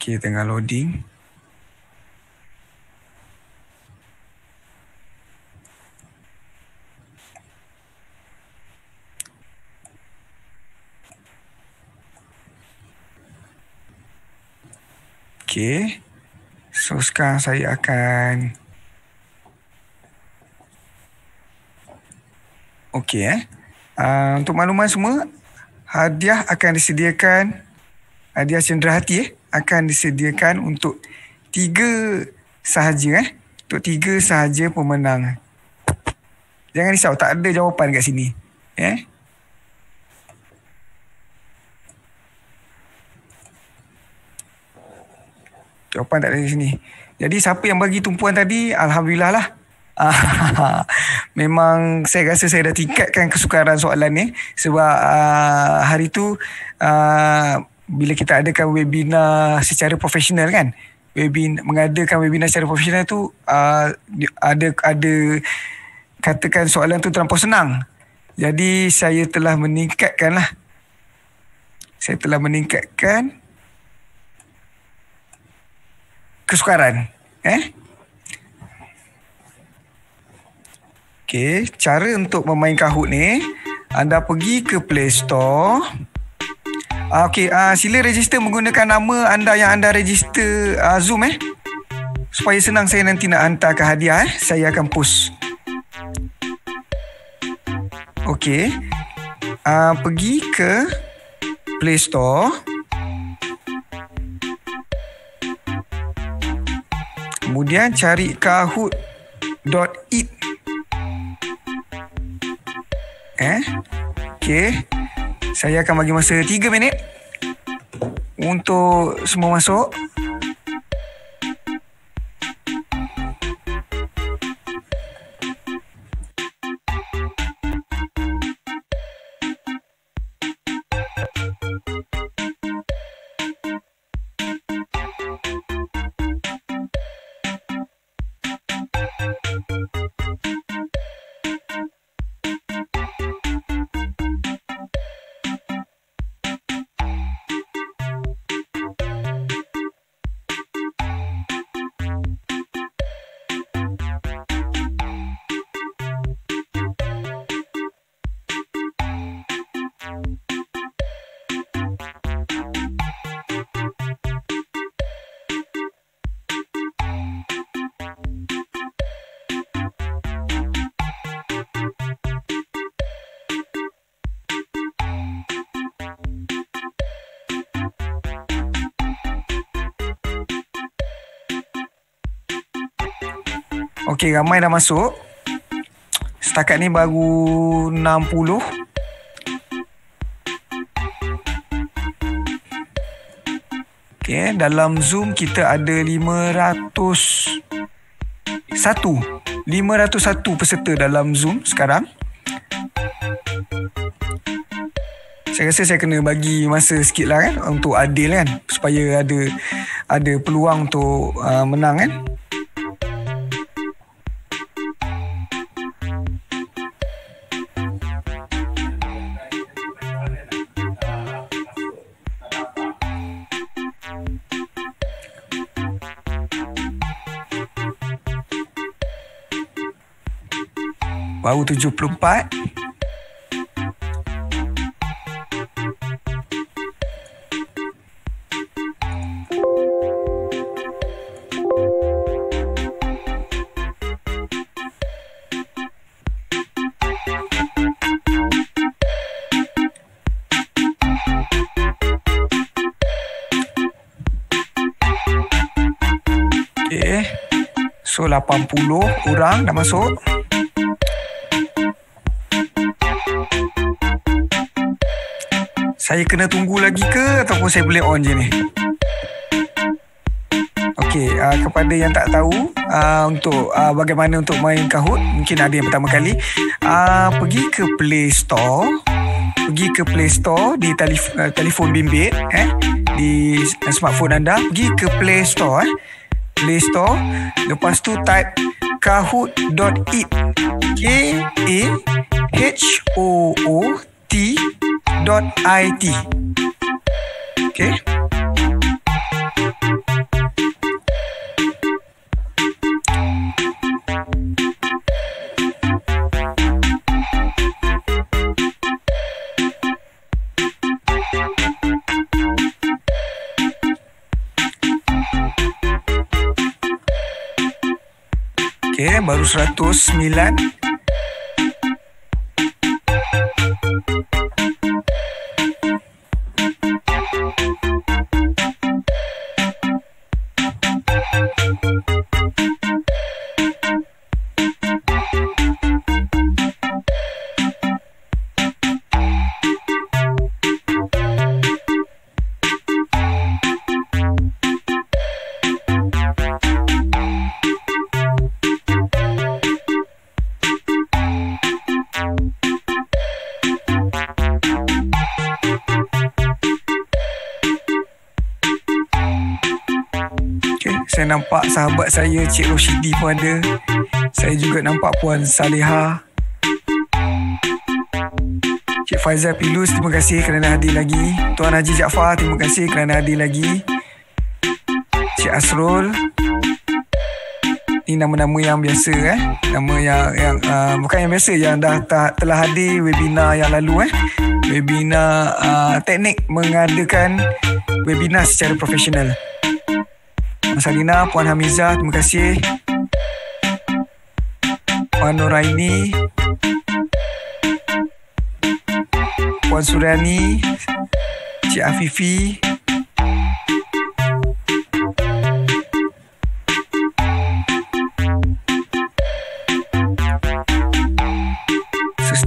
Okay, tengah loading. Okay. So sekarang saya akan Okey eh. Uh, untuk makluman semua, hadiah akan disediakan hadiah cendera hati eh akan disediakan untuk tiga sahaja eh. Untuk tiga sahaja pemenang. Jangan risau, tak ada jawapan kat sini. Eh? Jawapan tak ada di sini. Jadi siapa yang bagi tumpuan tadi, Alhamdulillah lah. Memang saya rasa saya dah tingkatkan kesukaran soalan ni. Sebab uh, hari tu uh, bila kita adakan webinar secara profesional kan webin mengadakan webinar secara profesional tu uh, ada ada katakan soalan tu terlalu senang jadi saya telah meningkatkan lah saya telah meningkatkan kesukaran eh Okay, cara untuk memainkan kahut ni anda pergi ke Play Store Uh, ah, okay, uh, ah, sila register menggunakan nama anda yang anda register uh, Zoom eh. Supaya senang saya nanti nak hantar ke hadiah eh. Saya akan post. Okay. Uh, pergi ke Play Store. Kemudian cari kahoot.it. Eh? Okay. Saya akan bagi masa 3 minit untuk semua masuk. Okay ramai dah masuk Setakat ni baru 60 Okay dalam zoom kita ada 500 501 peserta dalam zoom sekarang Saya rasa saya kena bagi masa sikit lah kan Untuk adil kan Supaya ada ada peluang untuk uh, menang kan Baru 74 eh, So 80 orang dah masuk. Saya kena tunggu lagi ke ataupun saya boleh on je ni? Okey, uh, kepada yang tak tahu uh, untuk uh, bagaimana untuk main Kahoot, mungkin ada yang pertama kali, uh, pergi ke Play Store. Pergi ke Play Store di telif- uh, eh, telefon bimbit eh di eh, smartphone anda, pergi ke Play Store eh. Play Store. Lepas tu type kahoot.it. K A H O O T www.radiomaria.it Okay Okay, baru 109 sahabat saya Cik Roshidi pun ada Saya juga nampak Puan Saleha Cik Faizal Pilus, terima kasih kerana hadir lagi Tuan Haji Jaafar, terima kasih kerana hadir lagi Cik Asrul Ini nama-nama yang biasa eh Nama yang, yang uh, bukan yang biasa Yang dah ta- telah hadir webinar yang lalu eh Webinar uh, teknik mengadakan webinar secara profesional. Mas Alina, Puan Hamizah, terima kasih. Puan Nuraini. Puan Suriani, Cik Afifi.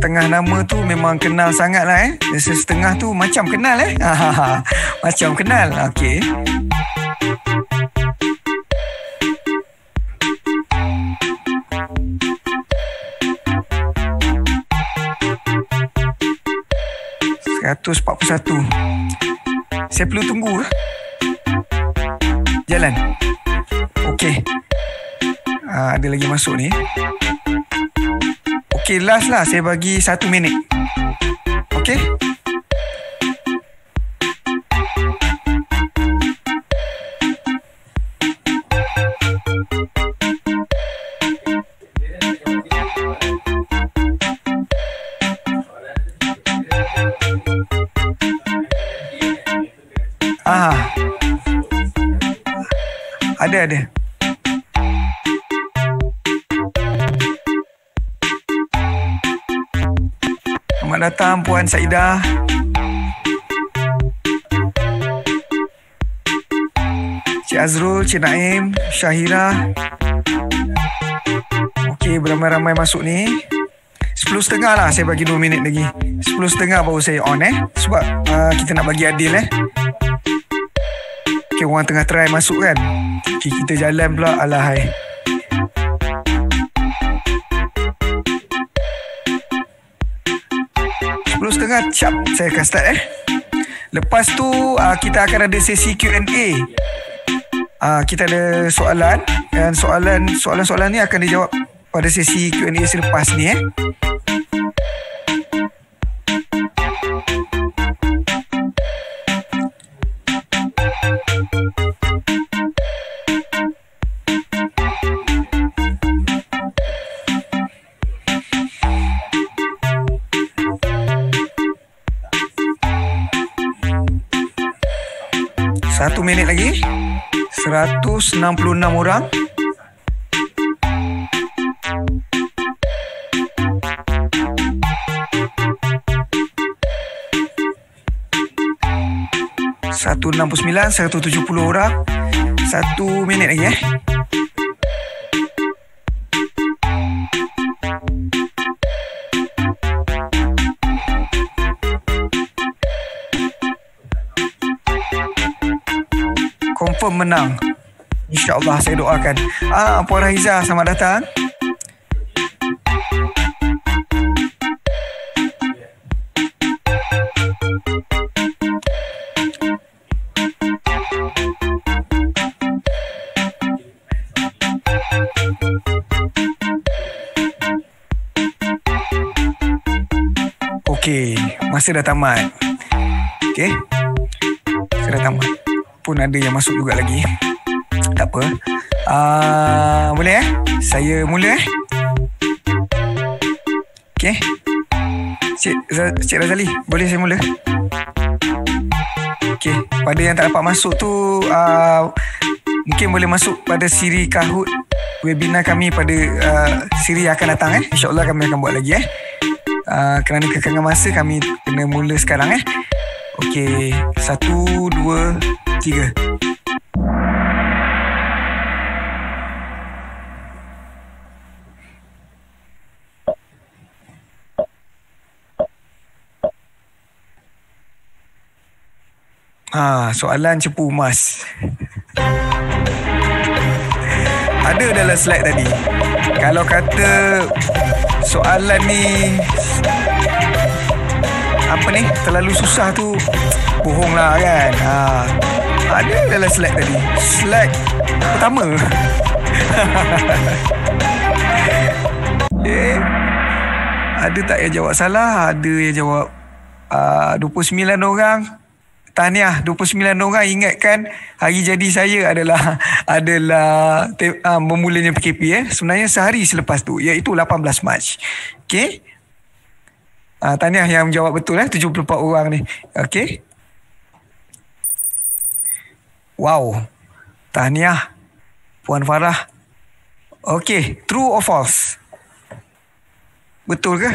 setengah nama tu memang kenal sangat lah eh. Setengah tu macam kenal eh. macam kenal. okay. 141 Saya perlu tunggu ke? Ha? Jalan Okay ha, ah, Ada lagi masuk ni Okay last lah Saya bagi 1 minit Okay share dia. Selamat datang Puan Saidah. Cik Azrul, Cik Naim, Syahira. Okey, beramai-ramai masuk ni. 10.30 lah saya bagi 2 minit lagi. 10.30 baru saya on eh. Sebab uh, kita nak bagi adil eh. Mungkin orang tengah try masuk kan okay, Kita jalan pula Alahai Sepuluh setengah Cap Saya akan start eh Lepas tu uh, Kita akan ada sesi Q&A Uh, ah, kita ada soalan dan soalan soalan-soalan ni akan dijawab pada sesi Q&A selepas ni eh. 1 minit lagi 166 orang Satu enam puluh sembilan, satu tujuh puluh orang. Satu minit lagi eh. pemenang. InsyaAllah saya doakan. Ah, Puan rahizah selamat datang. Okay, masih dah tamat. Okay, Saya dah tamat pun ada yang masuk juga lagi Tak apa uh, Boleh eh? Saya mula eh? Okay Cik, Cik Razali Boleh saya mula? Okay Pada yang tak dapat masuk tu uh, Mungkin boleh masuk pada siri Kahoot Webinar kami pada uh, siri akan datang eh InsyaAllah kami akan buat lagi eh uh, Kerana kekangan masa kami kena mula sekarang eh Okay Satu Dua tiga. Ha, soalan cepu emas. Ada dalam slide tadi. Kalau kata soalan ni apa ni terlalu susah tu bohonglah kan. Ha. Tak ada dalam slack tadi Slack Pertama eh, Ada tak yang jawab salah Ada yang jawab ah, uh, 29 orang Tahniah 29 orang ingatkan Hari jadi saya adalah Adalah te- uh, ah, Memulanya PKP eh. Sebenarnya sehari selepas tu Iaitu 18 Mac Okay Uh, ah, tahniah yang jawab betul eh 74 orang ni. Okay. Wow. Tahniah Puan Farah. Okey, true or false? Betul ke?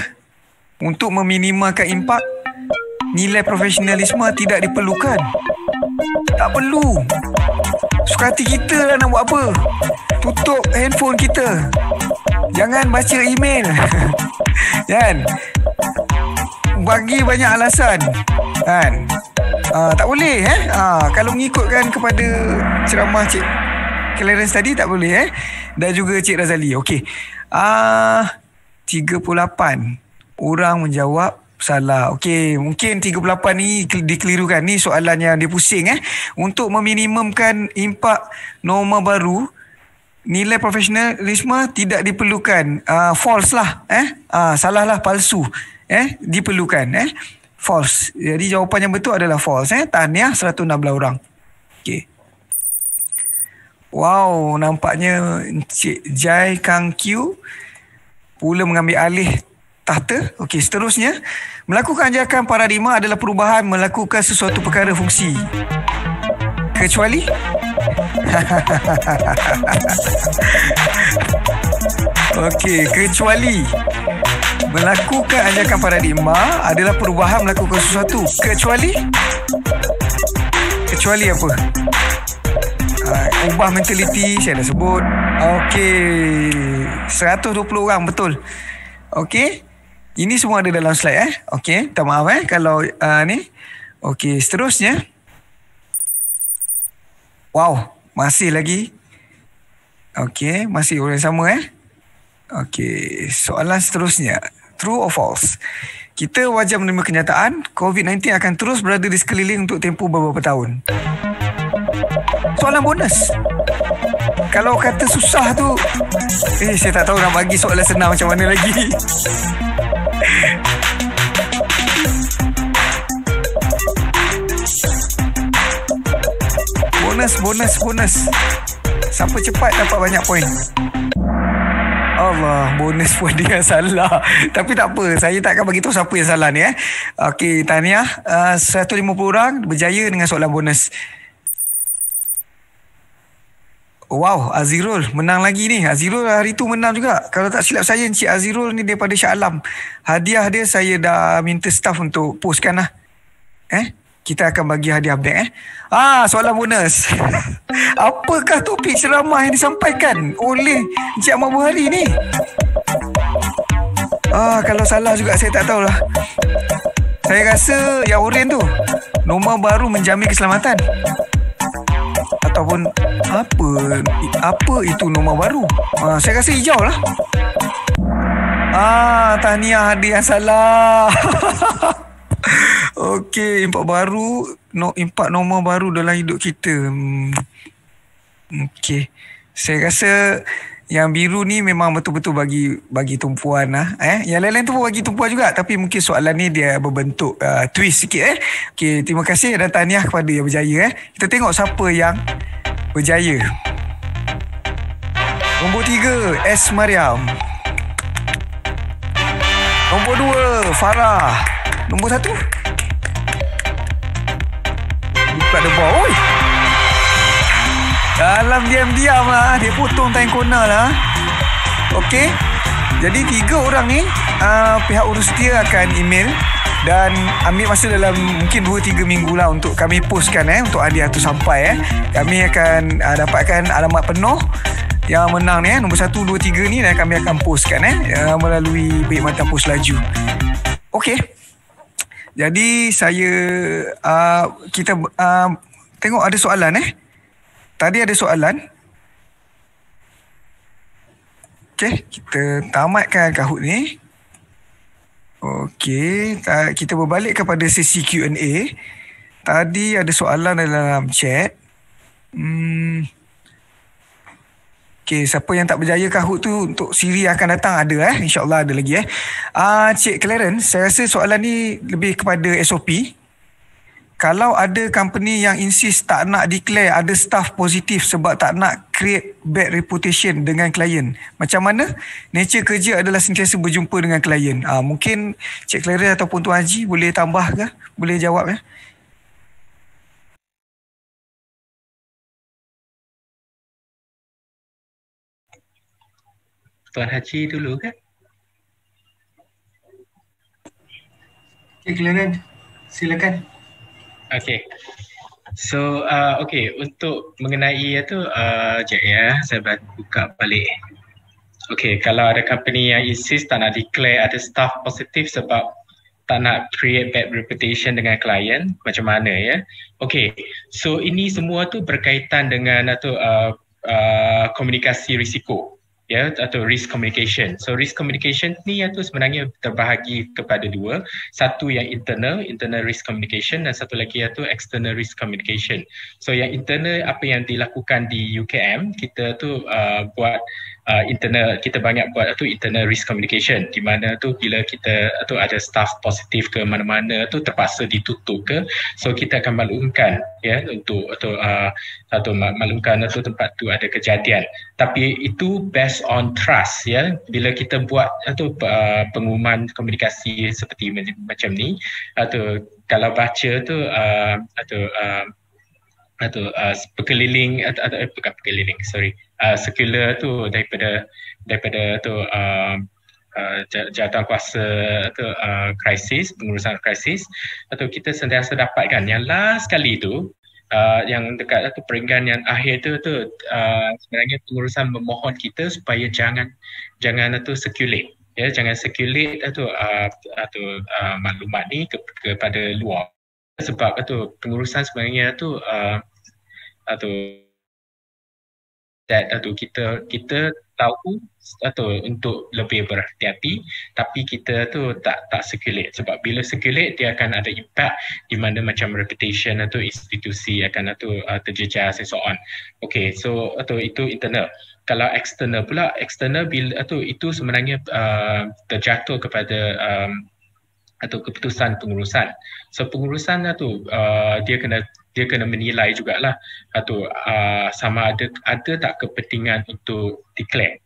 Untuk meminimalkan impak, nilai profesionalisme tidak diperlukan. Tak perlu. Suka hati kita lah nak buat apa. Tutup handphone kita. Jangan baca email. kan? Bagi banyak alasan. Kan? Ah, tak boleh eh. Ah, kalau mengikutkan kepada ceramah Cik Clarence tadi tak boleh eh. Dan juga Cik Razali. Okey. Ah 38 orang menjawab salah. Okey, mungkin 38 ni dikelirukan. Ni soalan yang dia pusing eh. Untuk meminimumkan impak norma baru nilai profesionalisme tidak diperlukan. Ah false lah eh. Ah salah lah palsu eh diperlukan eh. False. Jadi jawapan yang betul adalah false. Eh? Tahniah 116 orang. Okay. Wow, nampaknya Encik Jai Kang Q pula mengambil alih tahta. Okey, seterusnya. Melakukan ajakan paradigma adalah perubahan melakukan sesuatu perkara fungsi. Kecuali... Okey, kecuali Melakukan anjakan paradigma adalah perubahan melakukan sesuatu kecuali kecuali apa? Uh, ubah mentaliti saya dah sebut. Okey. 120 orang betul. Okey. Ini semua ada dalam slide eh. Okey, tak maaf eh kalau uh, ni. Okey, seterusnya. Wow, masih lagi. Okey, masih orang sama eh. Okey, soalan seterusnya true or false? Kita wajib menerima kenyataan COVID-19 akan terus berada di sekeliling untuk tempoh beberapa tahun. Soalan bonus. Kalau kata susah tu, eh saya tak tahu nak bagi soalan senang macam mana lagi. bonus, bonus, bonus. Siapa cepat dapat banyak poin. Allah Bonus pun dia salah Tapi tak apa Saya tak akan bagi Siapa yang salah ni eh Okey Tahniah uh, 150 orang Berjaya dengan soalan bonus Wow Azirul Menang lagi ni Azirul hari tu menang juga Kalau tak silap saya Encik Azirul ni Daripada Sya'alam. Hadiah dia Saya dah minta staff Untuk postkan lah Eh kita akan bagi hadiah bag eh. Ah, soalan bonus. Apakah topik ceramah yang disampaikan oleh Encik Ahmad Buhari ni? Ah, kalau salah juga saya tak tahulah. Saya rasa yang oren tu nombor baru menjamin keselamatan. Ataupun apa apa itu nombor baru? Ah, saya rasa hijau lah. Ah, tahniah hadiah salah. Okey, impak baru, no impak norma baru dalam hidup kita. Hmm, okey. Saya rasa yang biru ni memang betul-betul bagi bagi tumpuan lah. Eh? Yang lain-lain tu pun bagi tumpuan juga. Tapi mungkin soalan ni dia berbentuk uh, twist sikit eh. Okay, terima kasih dan tahniah kepada yang berjaya eh. Kita tengok siapa yang berjaya. Nombor tiga, S. Mariam. Nombor dua, Farah. Nombor satu Buka the ball Oi. Dalam diam-diam lah Dia potong time corner lah Okay Jadi tiga orang ni uh, Pihak urus dia akan email dan ambil masa dalam mungkin 2-3 minggu lah untuk kami postkan eh untuk hadiah tu sampai eh kami akan uh, dapatkan alamat penuh yang menang ni eh nombor 1, 2, 3 ni dan kami akan postkan eh uh, melalui Perkhidmatan Post Laju Okay jadi saya uh, kita uh, tengok ada soalan eh. Tadi ada soalan. Okey, kita tamatkan kahut ni. Okey, kita berbalik kepada sesi Q&A. Tadi ada soalan dalam chat. Hmm. Okay, siapa yang tak berjaya kahut tu untuk siri akan datang ada eh. InsyaAllah ada lagi eh. Uh, Cik Clarence, saya rasa soalan ni lebih kepada SOP. Kalau ada company yang insist tak nak declare ada staff positif sebab tak nak create bad reputation dengan klien, macam mana? Nature kerja adalah sentiasa berjumpa dengan klien. Uh, ah, mungkin Cik Clarence ataupun Tuan Haji boleh tambah ke? Boleh jawab ya? Eh? Tuan Haji dulu ke? Okay, Glenn. Silakan. Okay. So, uh, okay. Untuk mengenai itu, uh, ya. Saya buka balik. Okay, kalau ada company yang insist tak nak declare ada staff positif sebab tak nak create bad reputation dengan klien, macam mana ya? Okay, so ini semua tu berkaitan dengan atau uh, uh, komunikasi risiko ya atau risk communication. So risk communication ni ya tu sebenarnya terbahagi kepada dua. Satu yang internal, internal risk communication dan satu lagi iaitu external risk communication. So yang internal apa yang dilakukan di UKM, kita tu uh, buat uh, internal kita banyak buat tu internal risk communication di mana tu bila kita tu ada staff positif ke mana-mana tu terpaksa ditutup ke so kita akan maklumkan ya untuk atau uh, atau maklumkan atau tempat tu ada kejadian tapi itu based on trust ya bila kita buat atau uh, pengumuman komunikasi seperti macam ni atau kalau baca tu uh, atau uh, atau uh, berkeliling atau, atau eh, bukan perkeliling sorry uh, circular tu daripada daripada tu um, uh, uh, kuasa atau uh, krisis pengurusan krisis atau kita sentiasa dapatkan yang last sekali tu uh, yang dekat tu peringgan yang akhir tu tu uh, sebenarnya pengurusan memohon kita supaya jangan jangan tu circulate ya jangan circulate atau uh, atau uh, maklumat ni ke, kepada luar sebab tu pengurusan sebenarnya tu uh, atau that atau kita kita tahu atau untuk lebih berhati-hati tapi kita tu tak tak circulate sebab bila circulate dia akan ada impact di mana macam reputation atau institusi akan atau uh, terjejas and so on okay so atau itu internal kalau external pula external bila atau itu sebenarnya uh, terjatuh kepada um, atau keputusan pengurusan. So pengurusan lah tu uh, dia kena dia kena menilai jugalah atau uh, sama ada ada tak kepentingan untuk declare.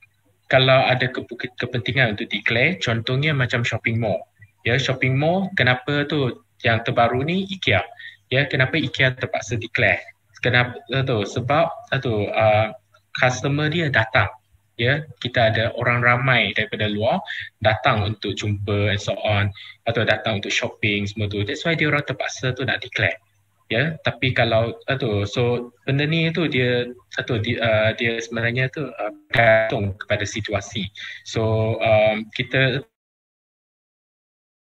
Kalau ada ke, kepentingan untuk declare, contohnya macam shopping mall. Ya, shopping mall kenapa tu yang terbaru ni IKEA. Ya, kenapa IKEA terpaksa declare? Kenapa tu? Sebab tu uh, customer dia datang ya kita ada orang ramai daripada luar datang untuk jumpa and so on atau datang untuk shopping semua tu that's why dia orang terpaksa tu nak declare ya tapi kalau tu so benda ni tu dia satu dia, uh, dia sebenarnya tu uh, bergantung uh, kepada situasi so um, kita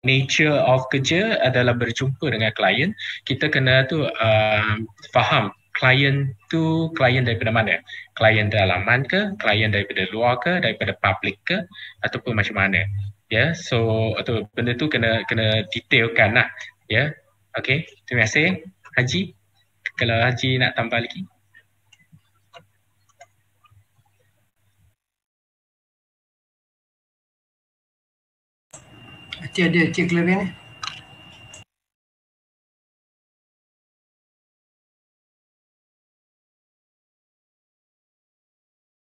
nature of kerja adalah berjumpa dengan klien kita kena tu uh, faham klien tu klien daripada mana? Klien dalaman ke? Klien daripada luar ke? Daripada public ke? Ataupun macam mana? Ya, yeah, so atau benda tu kena kena detailkan lah. Ya, yeah. okay. Terima kasih. Haji, kalau Haji nak tambah lagi. Haji ada, Haji Kelebihan ni. Eh?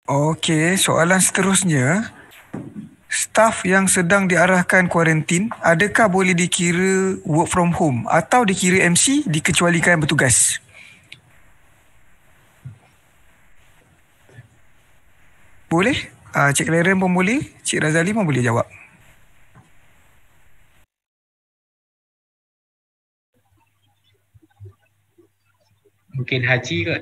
Okey, soalan seterusnya. Staff yang sedang diarahkan kuarantin, adakah boleh dikira work from home atau dikira MC dikecualikan bertugas? Boleh? Uh, Cik Leren pun boleh. Cik Razali pun boleh jawab. Mungkin Haji kot.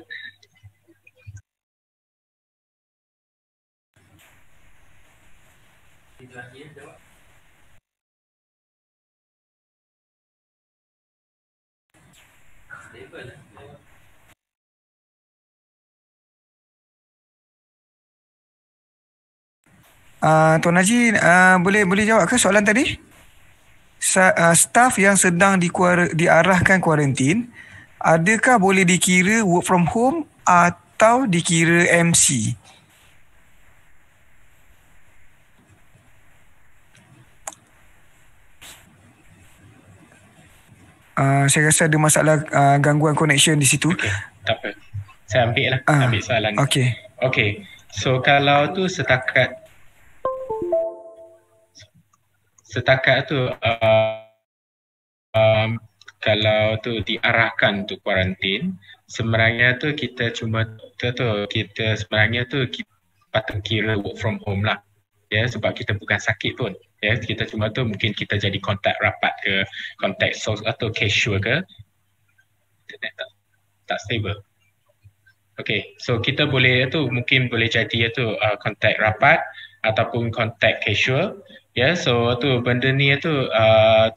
Ah, Tuan Haji uh, boleh boleh jawab ke soalan tadi? Sa- uh, staff yang sedang dikuar- diarahkan kuarantin, adakah boleh dikira work from home atau dikira MC? Uh, saya rasa ada masalah uh, gangguan connection di situ. Okay, tak apa. Saya ambil lah. Uh, ambil soalan. Okay. Okay. So kalau tu setakat setakat tu uh, um, kalau tu diarahkan untuk kuarantin sebenarnya tu kita cuma tu, tu kita sebenarnya tu kita patut kira work from home lah ya yeah, sebab kita bukan sakit pun ya yeah, kita cuma tu mungkin kita jadi kontak rapat ke kontak source atau casual ke internet tak, tak stable Okay, so kita boleh tu mungkin boleh jadi tu uh, kontak uh, rapat ataupun kontak casual yeah, so tu benda ni tu uh,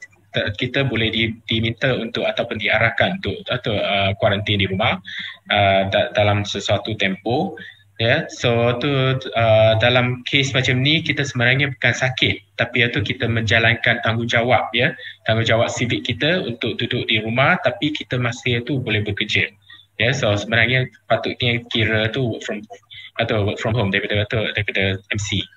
kita boleh di, diminta untuk ataupun diarahkan untuk atau uh, kuarantin di rumah uh, dalam sesuatu tempo. ya yeah, so tu uh, dalam kes macam ni kita sebenarnya bukan sakit tapi itu kita menjalankan tanggungjawab ya yeah, tanggungjawab sivik kita untuk duduk di rumah tapi kita masih itu boleh bekerja ya yeah, so sebenarnya patutnya kira tu work from atau work from home daripada atau daripada MC